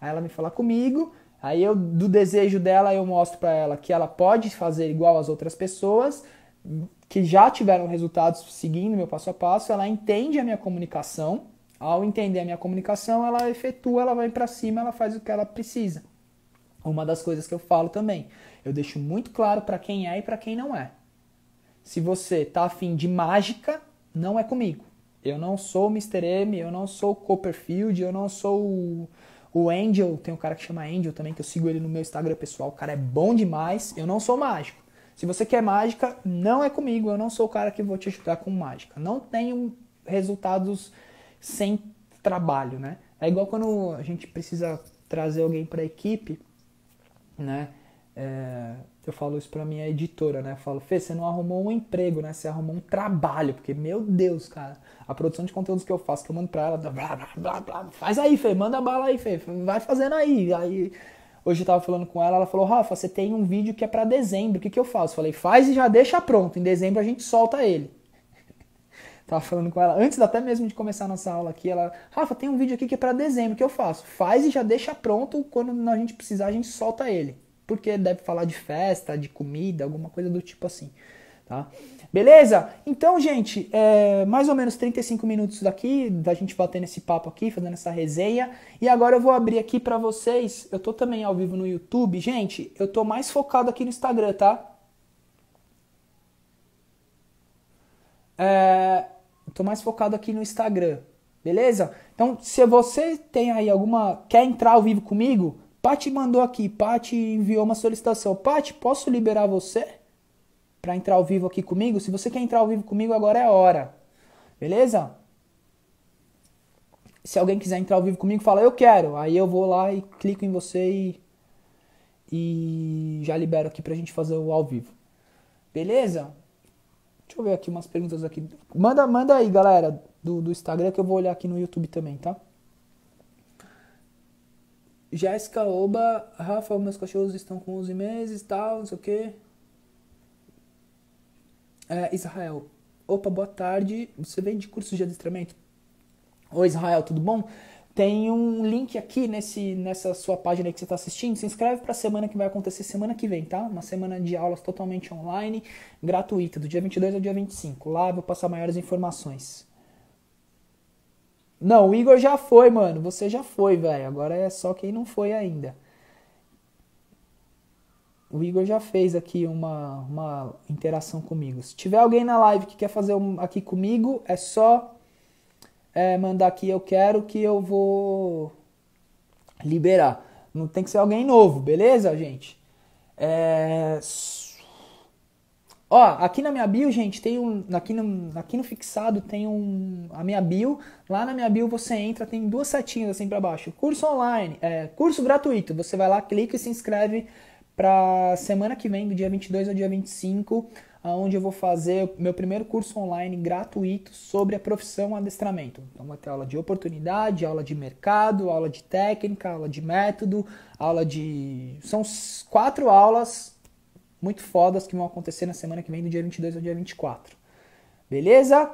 aí ela me fala comigo, aí eu do desejo dela eu mostro para ela que ela pode fazer igual as outras pessoas que já tiveram resultados seguindo meu passo a passo, ela entende a minha comunicação. Ao entender a minha comunicação, ela efetua, ela vai para cima, ela faz o que ela precisa. Uma das coisas que eu falo também, eu deixo muito claro para quem é e para quem não é. Se você tá afim de mágica, não é comigo. Eu não sou o Mr. M, eu não sou o Copperfield, eu não sou o, o Angel. Tem um cara que chama Angel também, que eu sigo ele no meu Instagram pessoal. O cara é bom demais. Eu não sou mágico. Se você quer mágica, não é comigo. Eu não sou o cara que vou te ajudar com mágica. Não tenho resultados sem trabalho, né? É igual quando a gente precisa trazer alguém para a equipe, né? É, eu falo isso pra minha editora, né? Eu falo, Fê, você não arrumou um emprego, né? Você arrumou um trabalho, porque, meu Deus, cara, a produção de conteúdos que eu faço, que eu mando pra ela, blá, blá, blá, blá faz aí, Fê, manda bala aí, Fê, vai fazendo aí. Aí hoje eu tava falando com ela, ela falou, Rafa, você tem um vídeo que é para dezembro, o que, que eu faço? Eu falei, faz e já deixa pronto, em dezembro a gente solta ele. tava falando com ela, antes até mesmo de começar a nossa aula aqui, ela, Rafa, tem um vídeo aqui que é para dezembro, o que eu faço? Faz e já deixa pronto, quando a gente precisar a gente solta ele porque deve falar de festa, de comida, alguma coisa do tipo assim. Tá? Beleza? Então, gente, é mais ou menos 35 minutos daqui, da gente batendo esse papo aqui, fazendo essa resenha. E agora eu vou abrir aqui para vocês. Eu tô também ao vivo no YouTube. Gente, eu tô mais focado aqui no Instagram, tá? É, eu tô mais focado aqui no Instagram, beleza? Então, se você tem aí alguma. Quer entrar ao vivo comigo? Pati mandou aqui, Pati enviou uma solicitação. Pati, posso liberar você para entrar ao vivo aqui comigo? Se você quer entrar ao vivo comigo, agora é a hora. Beleza? Se alguém quiser entrar ao vivo comigo, fala eu quero. Aí eu vou lá e clico em você e e já libero aqui pra gente fazer o ao vivo. Beleza? Deixa eu ver aqui umas perguntas aqui. Manda, manda aí, galera, do, do Instagram que eu vou olhar aqui no YouTube também, tá? Jéssica, oba, Rafa, meus cachorros estão com 11 meses e tal, não sei o quê. É, Israel, opa, boa tarde, você vem de curso de adestramento? Oi Israel, tudo bom? Tem um link aqui nesse, nessa sua página que você está assistindo. Se inscreve para a semana que vai acontecer semana que vem, tá? Uma semana de aulas totalmente online, gratuita, do dia 22 ao dia 25. Lá eu vou passar maiores informações. Não, o Igor já foi, mano. Você já foi, velho. Agora é só quem não foi ainda. O Igor já fez aqui uma, uma interação comigo. Se tiver alguém na live que quer fazer um, aqui comigo, é só é, mandar aqui eu quero que eu vou liberar. Não tem que ser alguém novo, beleza, gente? É, Ó, aqui na minha bio, gente, tem um. Aqui no, aqui no fixado tem um. A minha bio. Lá na minha bio você entra, tem duas setinhas assim para baixo. Curso online, é, curso gratuito. Você vai lá, clica e se inscreve para semana que vem, do dia 22 ao dia 25, onde eu vou fazer meu primeiro curso online gratuito sobre a profissão adestramento. Então vai ter aula de oportunidade, aula de mercado, aula de técnica, aula de método, aula de. São quatro aulas muito fodas que vão acontecer na semana que vem, do dia 22 ao dia 24. Beleza?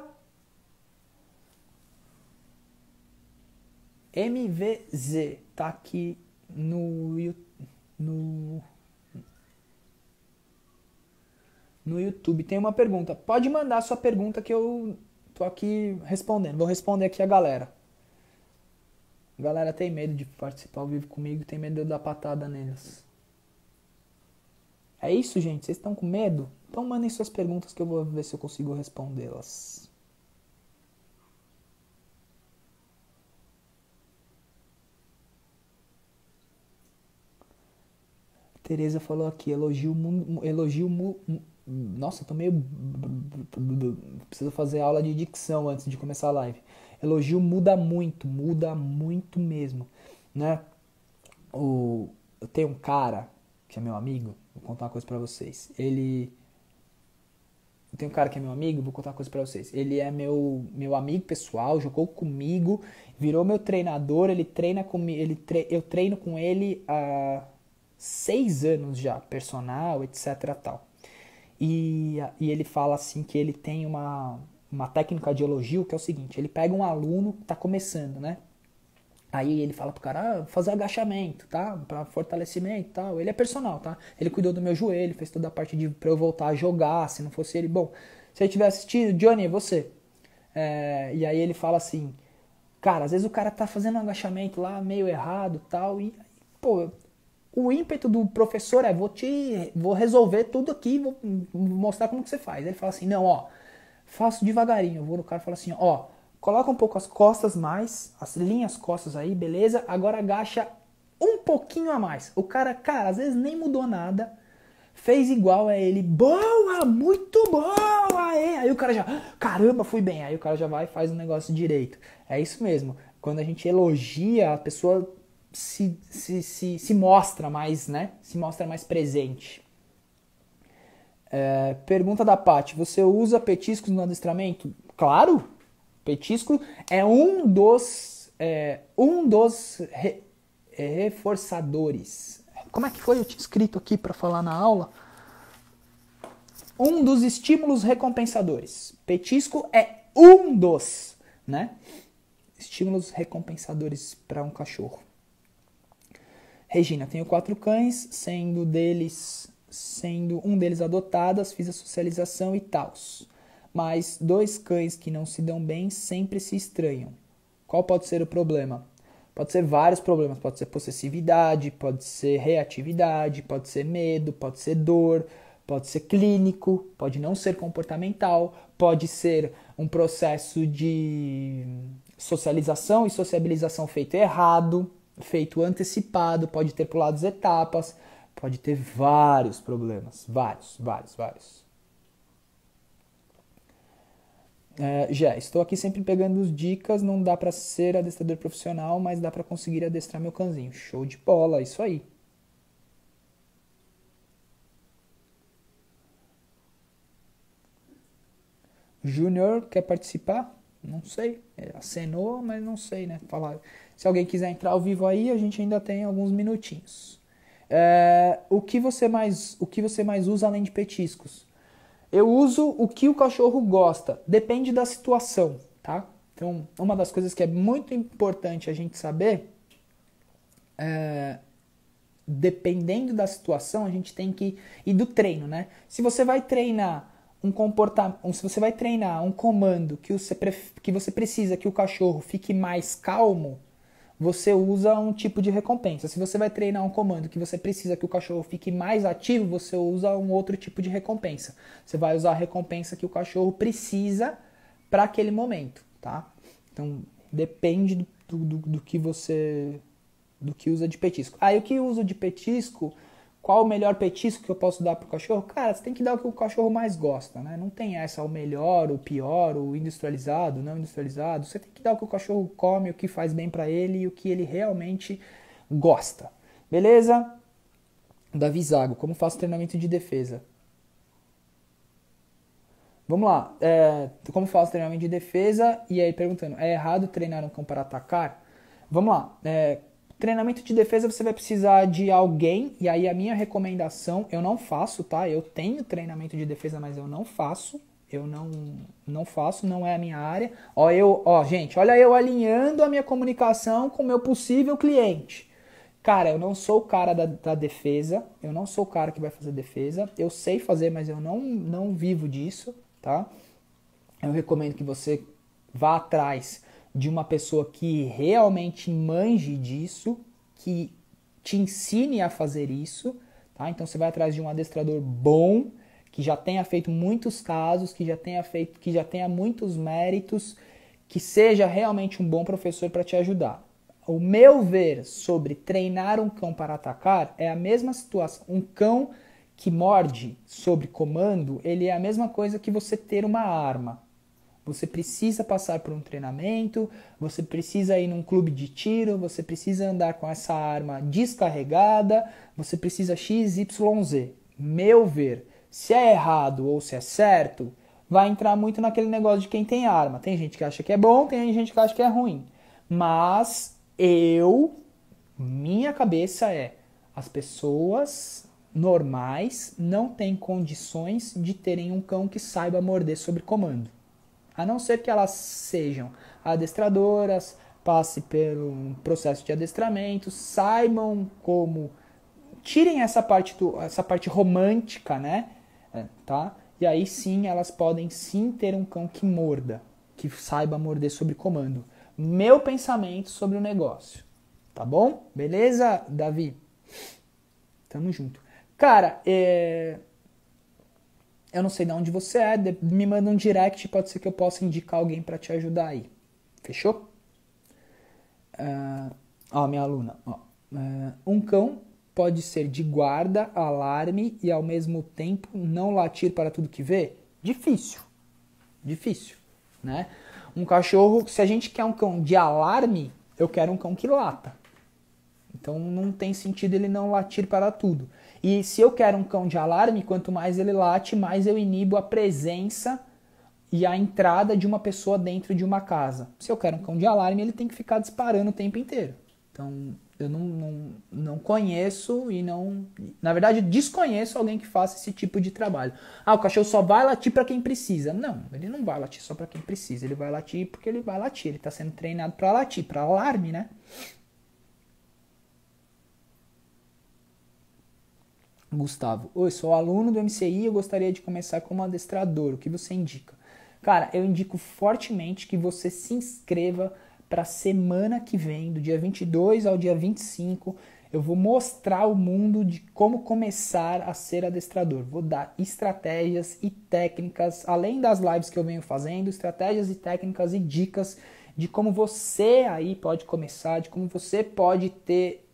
MVZ tá aqui no no no YouTube. Tem uma pergunta. Pode mandar sua pergunta que eu tô aqui respondendo. Vou responder aqui a galera. A galera tem medo de participar ao vivo comigo, tem medo de eu dar patada neles. É isso, gente? Vocês estão com medo? Então mandem suas perguntas que eu vou ver se eu consigo respondê-las. Tereza falou aqui, elogio, elogio nossa, eu tô meio. Preciso fazer aula de dicção antes de começar a live. Elogio muda muito, muda muito mesmo. Né? O... Eu tenho um cara que é meu amigo, contar uma coisa pra vocês. Ele. Tem um cara que é meu amigo, vou contar uma coisa pra vocês. Ele é meu, meu amigo pessoal, jogou comigo, virou meu treinador, ele treina comigo. Ele tre... Eu treino com ele há seis anos já, personal, etc. tal. E, e ele fala assim que ele tem uma, uma técnica de elogio que é o seguinte: ele pega um aluno que está começando, né? Aí ele fala pro cara, ah, fazer agachamento, tá? Pra fortalecimento e tal. Ele é personal, tá? Ele cuidou do meu joelho, fez toda a parte de pra eu voltar a jogar, se não fosse ele. Bom, se ele tiver assistido, Johnny, é você. É, e aí ele fala assim, cara, às vezes o cara tá fazendo um agachamento lá meio errado tal, e, pô, o ímpeto do professor é, vou te, vou resolver tudo aqui, vou mostrar como que você faz. Ele fala assim, não, ó, faço devagarinho. Eu vou no cara e falo assim, ó, Coloca um pouco as costas mais, as linhas costas aí, beleza? Agora agacha um pouquinho a mais. O cara, cara, às vezes nem mudou nada, fez igual a ele. Boa, muito boa! É. Aí o cara já, caramba, fui bem. Aí o cara já vai e faz o negócio direito. É isso mesmo. Quando a gente elogia, a pessoa se, se, se, se mostra mais, né? Se mostra mais presente. É, pergunta da Paty: Você usa petiscos no adestramento? Claro! Petisco é um dos, é, um dos re, é, reforçadores. Como é que foi? Eu tinha escrito aqui para falar na aula. Um dos estímulos recompensadores. Petisco é um dos, né? Estímulos recompensadores para um cachorro. Regina, tenho quatro cães, sendo deles, sendo um deles adotadas, fiz a socialização e tals. Mas dois cães que não se dão bem sempre se estranham. Qual pode ser o problema? Pode ser vários problemas, pode ser possessividade, pode ser reatividade, pode ser medo, pode ser dor, pode ser clínico, pode não ser comportamental, pode ser um processo de socialização e sociabilização feito errado, feito antecipado, pode ter pulado as etapas, pode ter vários problemas, vários, vários, vários. É, já, estou aqui sempre pegando dicas, não dá para ser adestrador profissional, mas dá para conseguir adestrar meu cãozinho. Show de bola, isso aí. Júnior quer participar? Não sei. É, acenou, mas não sei, né? Falar. Se alguém quiser entrar ao vivo aí, a gente ainda tem alguns minutinhos. É, o que você mais, o que você mais usa além de petiscos? Eu uso o que o cachorro gosta, depende da situação, tá? Então, uma das coisas que é muito importante a gente saber é, dependendo da situação, a gente tem que e do treino, né? Se você vai treinar um comportamento, se você vai treinar um comando que você, que você precisa que o cachorro fique mais calmo, você usa um tipo de recompensa. Se você vai treinar um comando que você precisa que o cachorro fique mais ativo, você usa um outro tipo de recompensa. Você vai usar a recompensa que o cachorro precisa para aquele momento, tá? Então depende do, do, do que você do que usa de petisco. Aí ah, o que uso de petisco qual o melhor petisco que eu posso dar pro cachorro? Cara, você tem que dar o que o cachorro mais gosta, né? Não tem essa o melhor, o pior, o industrializado, não industrializado. Você tem que dar o que o cachorro come, o que faz bem para ele e o que ele realmente gosta. Beleza? Davi Zago, como faço treinamento de defesa? Vamos lá. É, como faço treinamento de defesa? E aí perguntando, é errado treinar um cão para atacar? Vamos lá. É, Treinamento de defesa você vai precisar de alguém, e aí a minha recomendação, eu não faço, tá? Eu tenho treinamento de defesa, mas eu não faço. Eu não, não faço, não é a minha área. Ó, eu, ó, gente, olha eu alinhando a minha comunicação com o meu possível cliente. Cara, eu não sou o cara da, da, defesa, eu não sou o cara que vai fazer defesa. Eu sei fazer, mas eu não, não vivo disso, tá? Eu recomendo que você vá atrás de uma pessoa que realmente manje disso, que te ensine a fazer isso, tá? Então você vai atrás de um adestrador bom, que já tenha feito muitos casos, que já tenha feito, que já tenha muitos méritos, que seja realmente um bom professor para te ajudar. O meu ver sobre treinar um cão para atacar é a mesma situação. Um cão que morde sobre comando, ele é a mesma coisa que você ter uma arma. Você precisa passar por um treinamento, você precisa ir num clube de tiro, você precisa andar com essa arma descarregada, você precisa XYZ. Meu ver, se é errado ou se é certo, vai entrar muito naquele negócio de quem tem arma. Tem gente que acha que é bom, tem gente que acha que é ruim. Mas eu, minha cabeça é: as pessoas normais não têm condições de terem um cão que saiba morder sobre comando a não ser que elas sejam adestradoras, passe pelo um processo de adestramento, saibam como tirem essa parte do, essa parte romântica, né? É, tá? E aí sim elas podem sim ter um cão que morda, que saiba morder sobre comando. Meu pensamento sobre o negócio. Tá bom? Beleza, Davi? Tamo junto. Cara, é... Eu não sei de onde você é, me manda um direct, pode ser que eu possa indicar alguém para te ajudar aí. Fechou? Uh, ó, minha aluna. Ó. Uh, um cão pode ser de guarda, alarme e ao mesmo tempo não latir para tudo que vê? Difícil. Difícil, né? Um cachorro, se a gente quer um cão de alarme, eu quero um cão que lata. Então não tem sentido ele não latir para tudo. E se eu quero um cão de alarme, quanto mais ele late, mais eu inibo a presença e a entrada de uma pessoa dentro de uma casa. Se eu quero um cão de alarme, ele tem que ficar disparando o tempo inteiro. Então, eu não, não, não conheço e não. Na verdade, desconheço alguém que faça esse tipo de trabalho. Ah, o cachorro só vai latir para quem precisa. Não, ele não vai latir só para quem precisa. Ele vai latir porque ele vai latir. Ele está sendo treinado para latir, para alarme, né? Gustavo, oi, sou aluno do MCI e eu gostaria de começar como adestrador. O que você indica? Cara, eu indico fortemente que você se inscreva para a semana que vem, do dia 22 ao dia 25. Eu vou mostrar ao mundo de como começar a ser adestrador. Vou dar estratégias e técnicas, além das lives que eu venho fazendo, estratégias e técnicas e dicas de como você aí pode começar, de como você pode ter,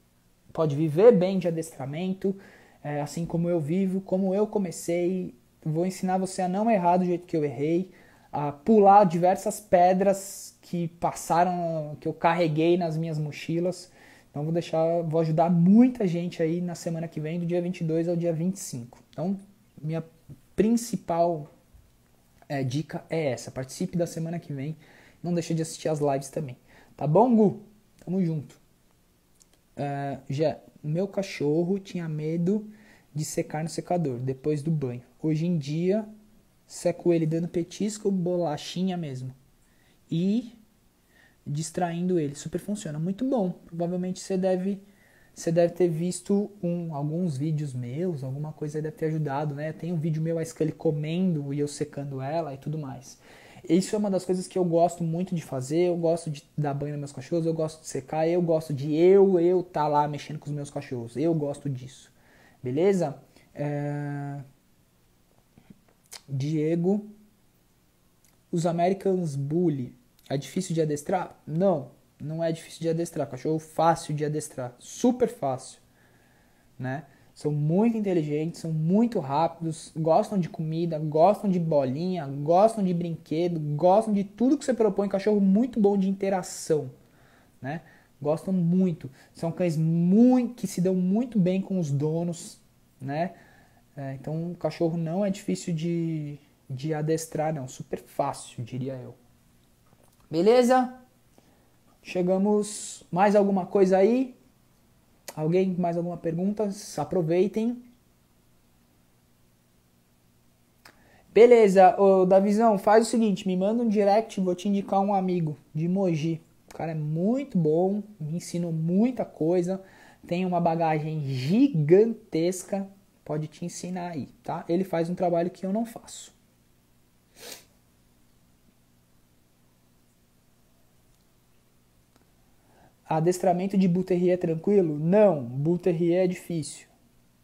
pode viver bem de adestramento é, assim como eu vivo, como eu comecei. Vou ensinar você a não errar do jeito que eu errei, a pular diversas pedras que passaram, que eu carreguei nas minhas mochilas. Então vou deixar, vou ajudar muita gente aí na semana que vem, do dia 22 ao dia 25. Então, minha principal é, dica é essa. Participe da semana que vem. Não deixe de assistir as lives também. Tá bom, Gu? Tamo junto. Uh, é, já meu cachorro tinha medo de secar no secador depois do banho. Hoje em dia, seco ele dando petisco, bolachinha mesmo. E distraindo ele. Super funciona, muito bom. Provavelmente você deve você deve ter visto um, alguns vídeos meus, alguma coisa deve ter ajudado, né? Tem um vídeo meu a Scully comendo e eu secando ela e tudo mais. Isso é uma das coisas que eu gosto muito de fazer. Eu gosto de dar banho nos meus cachorros, eu gosto de secar, eu gosto de eu, eu tá lá mexendo com os meus cachorros. Eu gosto disso. Beleza? É... Diego. Os Americans Bully. É difícil de adestrar? Não, não é difícil de adestrar. Cachorro fácil de adestrar. Super fácil. Né? são muito inteligentes, são muito rápidos, gostam de comida, gostam de bolinha, gostam de brinquedo, gostam de tudo que você propõe. Cachorro muito bom de interação, né? Gostam muito. São cães muito, que se dão muito bem com os donos, né? É, então, o cachorro não é difícil de, de adestrar, não. Super fácil, diria eu. Beleza? Chegamos. Mais alguma coisa aí? Alguém mais alguma pergunta? Aproveitem. Beleza, ô Davizão, faz o seguinte, me manda um direct, vou te indicar um amigo de Moji. O cara é muito bom, me ensinou muita coisa, tem uma bagagem gigantesca, pode te ensinar aí, tá? Ele faz um trabalho que eu não faço. Adestramento de Buterrier é tranquilo? Não, Buterrier é difícil,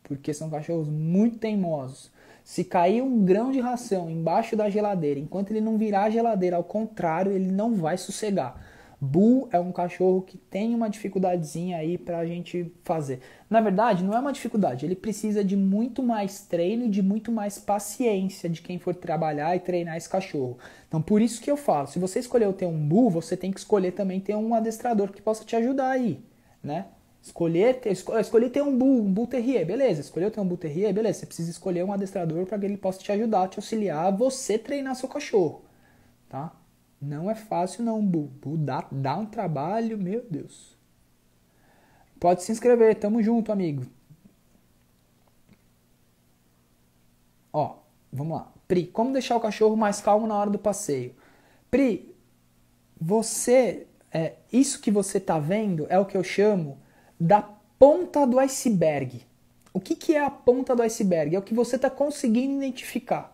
porque são cachorros muito teimosos. Se cair um grão de ração embaixo da geladeira, enquanto ele não virar a geladeira, ao contrário, ele não vai sossegar. Bull é um cachorro que tem uma dificuldadezinha aí pra gente fazer. Na verdade, não é uma dificuldade, ele precisa de muito mais treino e de muito mais paciência de quem for trabalhar e treinar esse cachorro. Então, por isso que eu falo, se você escolheu ter um Bull, você tem que escolher também ter um adestrador que possa te ajudar aí, né? Escolher ter, escolher ter um Bull, um Bull Terrier, beleza. Escolheu ter um Bull Terrier, beleza. Você precisa escolher um adestrador para que ele possa te ajudar, te auxiliar, você treinar seu cachorro, tá? Não é fácil não, Bu. Bu dá, dá um trabalho, meu Deus. Pode se inscrever, tamo junto, amigo. Ó, vamos lá. Pri, como deixar o cachorro mais calmo na hora do passeio? Pri, você. É, isso que você tá vendo é o que eu chamo da ponta do iceberg. O que, que é a ponta do iceberg? É o que você está conseguindo identificar.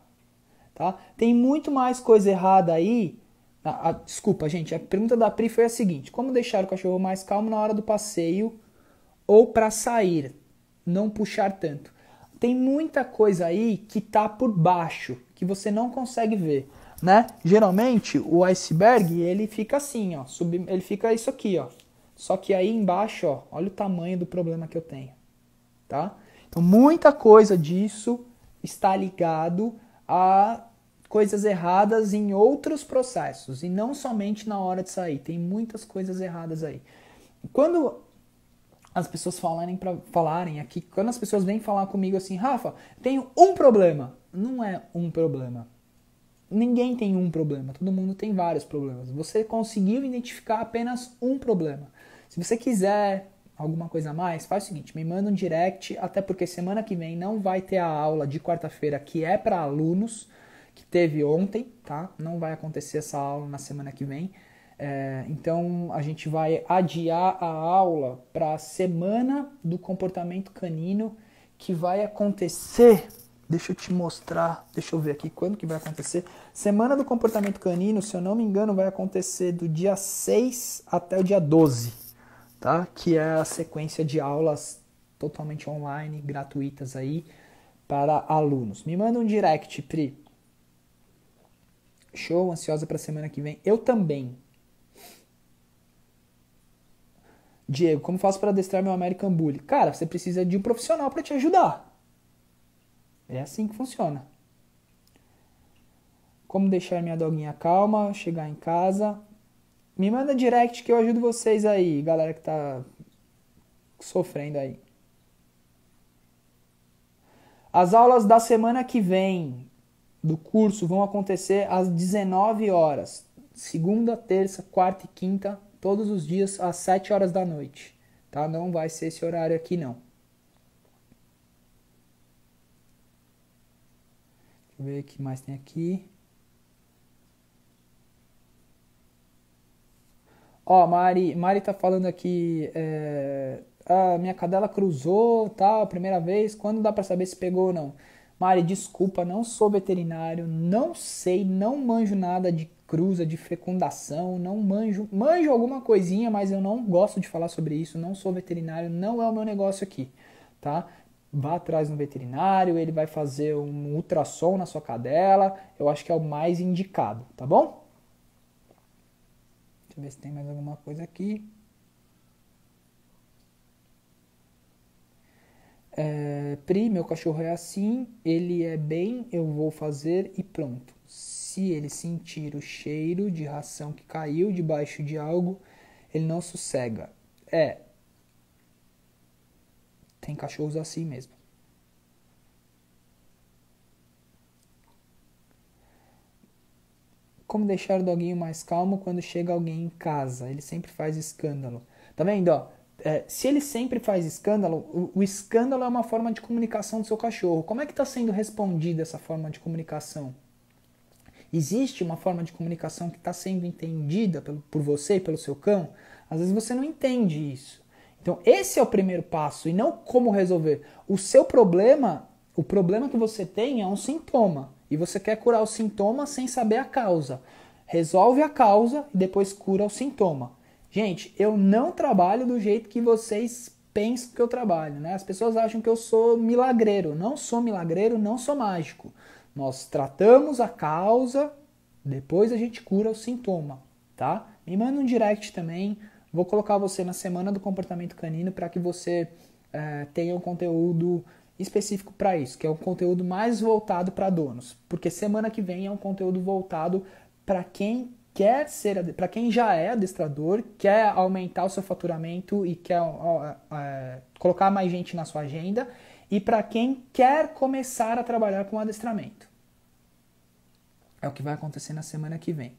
Tá? Tem muito mais coisa errada aí a, tá, a, desculpa, gente, a pergunta da Pri foi a seguinte: como deixar o cachorro mais calmo na hora do passeio ou para sair? Não puxar tanto. Tem muita coisa aí que tá por baixo, que você não consegue ver, né? Geralmente o iceberg, ele fica assim, ó, sub, ele fica isso aqui, ó. Só que aí embaixo, ó, olha o tamanho do problema que eu tenho, tá? Então muita coisa disso está ligado a coisas erradas em outros processos e não somente na hora de sair. Tem muitas coisas erradas aí. Quando as pessoas falarem para falarem aqui, quando as pessoas vêm falar comigo assim, Rafa, tenho um problema. Não é um problema. Ninguém tem um problema, todo mundo tem vários problemas. Você conseguiu identificar apenas um problema. Se você quiser alguma coisa a mais, faz o seguinte, me manda um direct, até porque semana que vem não vai ter a aula de quarta-feira que é para alunos que teve ontem, tá? Não vai acontecer essa aula na semana que vem. É, então a gente vai adiar a aula para a semana do comportamento canino que vai acontecer. Deixa eu te mostrar, deixa eu ver aqui quando que vai acontecer. Semana do comportamento canino, se eu não me engano, vai acontecer do dia 6 até o dia 12, tá? Que é a sequência de aulas totalmente online, gratuitas aí para alunos. Me manda um direct, Pri, Show, ansiosa para a semana que vem. Eu também. Diego, como faço para adestrar meu American Bully? Cara, você precisa de um profissional para te ajudar. É assim que funciona. Como deixar minha doguinha calma, chegar em casa. Me manda direct que eu ajudo vocês aí, galera que tá sofrendo aí. As aulas da semana que vem do curso vão acontecer às 19 horas, segunda, terça, quarta e quinta, todos os dias às 7 horas da noite, tá? Não vai ser esse horário aqui não. Deixa eu ver o que mais tem aqui. Ó, Mari, Mari tá falando aqui, é, a ah, minha cadela cruzou, tal, tá, primeira vez, quando dá para saber se pegou ou não? Mari, desculpa, não sou veterinário, não sei, não manjo nada de cruza, de fecundação, não manjo, manjo alguma coisinha, mas eu não gosto de falar sobre isso, não sou veterinário, não é o meu negócio aqui, tá? Vá atrás no veterinário, ele vai fazer um ultrassom na sua cadela, eu acho que é o mais indicado, tá bom? Deixa eu ver se tem mais alguma coisa aqui. é, Pri, meu cachorro é assim, ele é bem, eu vou fazer e pronto. Se ele sentir o cheiro de ração que caiu debaixo de algo, ele não sossega. É. Tem cachorros assim mesmo. Como deixar o doguinho mais calmo quando chega alguém em casa? Ele sempre faz escândalo. Tá vendo, ó? é, se ele sempre faz escândalo, o, o, escândalo é uma forma de comunicação do seu cachorro. Como é que está sendo respondida essa forma de comunicação? Existe uma forma de comunicação que está sendo entendida pelo, por você e pelo seu cão? Às vezes você não entende isso. Então esse é o primeiro passo e não como resolver. O seu problema, o problema que você tem é um sintoma e você quer curar o sintoma sem saber a causa. Resolve a causa e depois cura o sintoma. Gente, eu não trabalho do jeito que vocês pensam que eu trabalho, né? As pessoas acham que eu sou milagreiro. Não sou milagreiro, não sou mágico. Nós tratamos a causa, depois a gente cura o sintoma, tá? Me manda um direct também. Vou colocar você na semana do comportamento canino para que você é, tenha um conteúdo específico para isso, que é um conteúdo mais voltado para donos, porque semana que vem é um conteúdo voltado para quem quer ser, para quem já é adestrador, quer aumentar o seu faturamento e quer ó, é, colocar mais gente na sua agenda, e para quem quer começar a trabalhar com adestramento. É o que vai acontecer na semana que vem.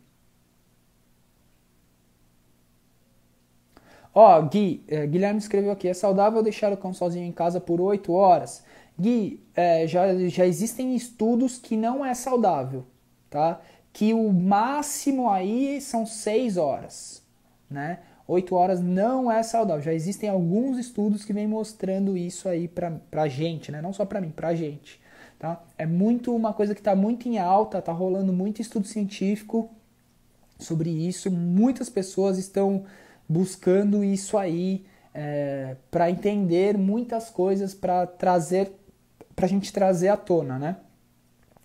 Ó, Gui, é, Guilherme escreveu aqui: é saudável deixar o cão sozinho em casa por 8 horas? Gui, é, já, já existem estudos que não é saudável, tá? que o máximo aí são 6 horas, né? 8 horas não é saudável. Já existem alguns estudos que vêm mostrando isso aí pra, pra gente, né? Não só pra mim, pra gente, tá? É muito uma coisa que está muito em alta, tá rolando muito estudo científico sobre isso. Muitas pessoas estão buscando isso aí é, para entender muitas coisas, para trazer, pra gente trazer à tona, né?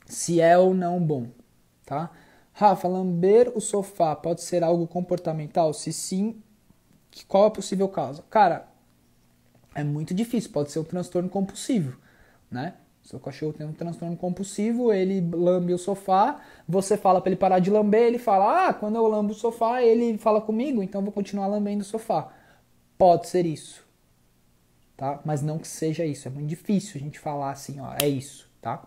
Se é ou não bom, tá? Rafa, lamber o sofá pode ser algo comportamental? Se sim, qual é a possível causa? Cara, é muito difícil, pode ser um transtorno compulsivo, né? Seu cachorro tem um transtorno compulsivo, ele lambe o sofá, você fala para ele parar de lamber, ele fala: "Ah, quando eu lambo o sofá, ele fala comigo, então eu vou continuar lambendo o sofá". Pode ser isso. Tá? Mas não que seja isso, é muito difícil a gente falar assim, ó, é isso, tá?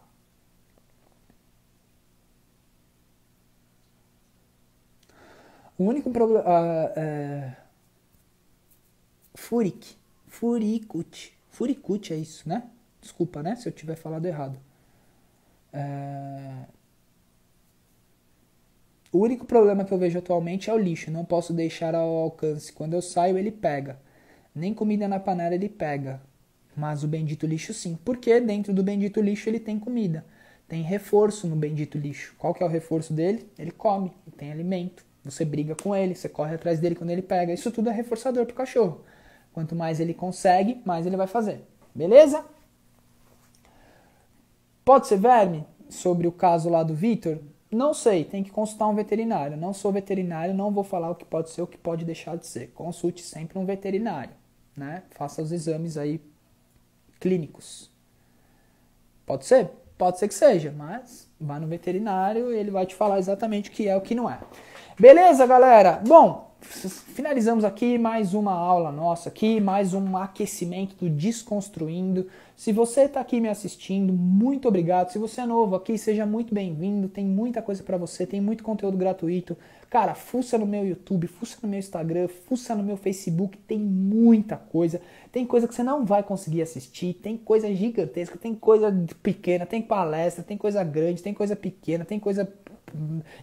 O único problema. Uh, uh, eh, Furik. Furikut. Furikut é isso, né? Desculpa, né? Se eu tiver falado errado. Eh, o único problema que eu vejo atualmente é o lixo. Não posso deixar ao alcance. Quando eu saio, ele pega. Nem comida na panela ele pega. Mas o bendito lixo sim. Porque dentro do bendito lixo ele tem comida. Tem reforço no bendito lixo. Qual que é o reforço dele? Ele come, ele tem alimento. Você briga com ele, você corre atrás dele quando ele pega. Isso tudo é reforçador pro cachorro. Quanto mais ele consegue, mais ele vai fazer. Beleza? Pode ser verme? Sobre o caso lá do Vitor? Não sei, tem que consultar um veterinário. Não sou veterinário, não vou falar o que pode ser, o que pode deixar de ser. Consulte sempre um veterinário, né? Faça os exames aí clínicos. Pode ser? Pode ser que seja, mas vá no veterinário e ele vai te falar exatamente o que é e o que não é. Beleza, galera? Bom, finalizamos aqui mais uma aula nossa aqui, mais um aquecimento do Desconstruindo. Se você está aqui me assistindo, muito obrigado. Se você é novo aqui, seja muito bem-vindo. Tem muita coisa para você, tem muito conteúdo gratuito. Cara, fuça no meu YouTube, fuça no meu Instagram, fuça no meu Facebook, tem muita coisa. Tem coisa que você não vai conseguir assistir, tem coisa gigantesca, tem coisa pequena, tem palestra, tem coisa grande, tem coisa pequena, tem coisa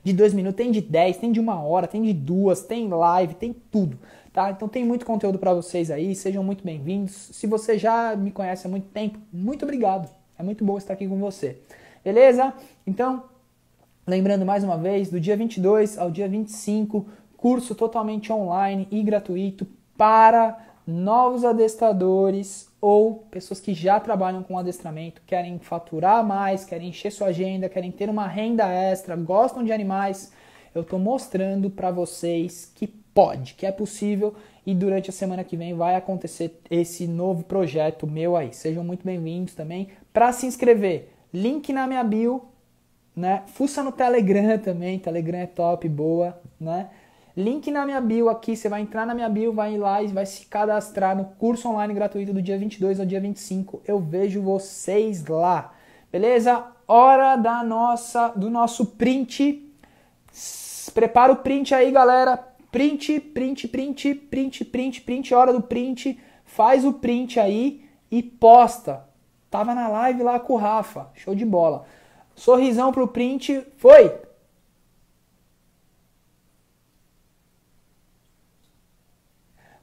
de dois minutos, tem de dez, tem de uma hora, tem de duas, tem live, tem tudo, tá? Então tem muito conteúdo para vocês aí, sejam muito bem-vindos. Se você já me conhece há muito tempo, muito obrigado. É muito bom estar aqui com você. Beleza? Então, Lembrando mais uma vez, do dia 22 ao dia 25, curso totalmente online e gratuito para novos adestradores ou pessoas que já trabalham com adestramento, querem faturar mais, querem encher sua agenda, querem ter uma renda extra, gostam de animais. Eu estou mostrando para vocês que pode, que é possível e durante a semana que vem vai acontecer esse novo projeto meu aí. Sejam muito bem-vindos também. Para se inscrever, link na minha bio, né? Fuça no Telegram também, Telegram é top, boa, né? Link na minha bio aqui, você vai entrar na minha bio, vai lá e vai se cadastrar no curso online gratuito do dia 22 ao dia 25. Eu vejo vocês lá. Beleza? Hora da nossa do nosso print. Prepara o print aí, galera. Print, print, print, print, print, print, hora do print. Faz o print aí e posta. Tava na live lá com o Rafa. Show de bola. Sorrisão pro print. Foi!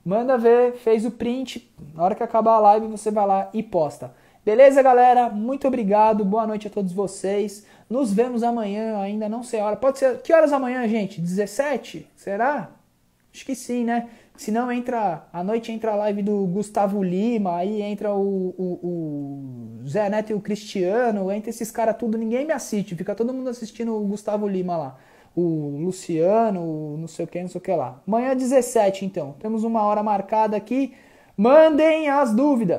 Manda ver, fez o print. Na hora que acabar a live, você vai lá e posta. Beleza, galera? Muito obrigado. Boa noite a todos vocês. Nos vemos amanhã, ainda não sei a hora. Pode ser. Que horas amanhã, gente? 17? Será? Acho que sim, né? Se não, entra. À noite entra a live do Gustavo Lima, aí entra o, o, o Zé Neto e o Cristiano, entra esses caras tudo, ninguém me assiste, fica todo mundo assistindo o Gustavo Lima lá. O Luciano, o não sei o que, não sei o que lá. Amanhã 17, então. Temos uma hora marcada aqui. Mandem as dúvidas.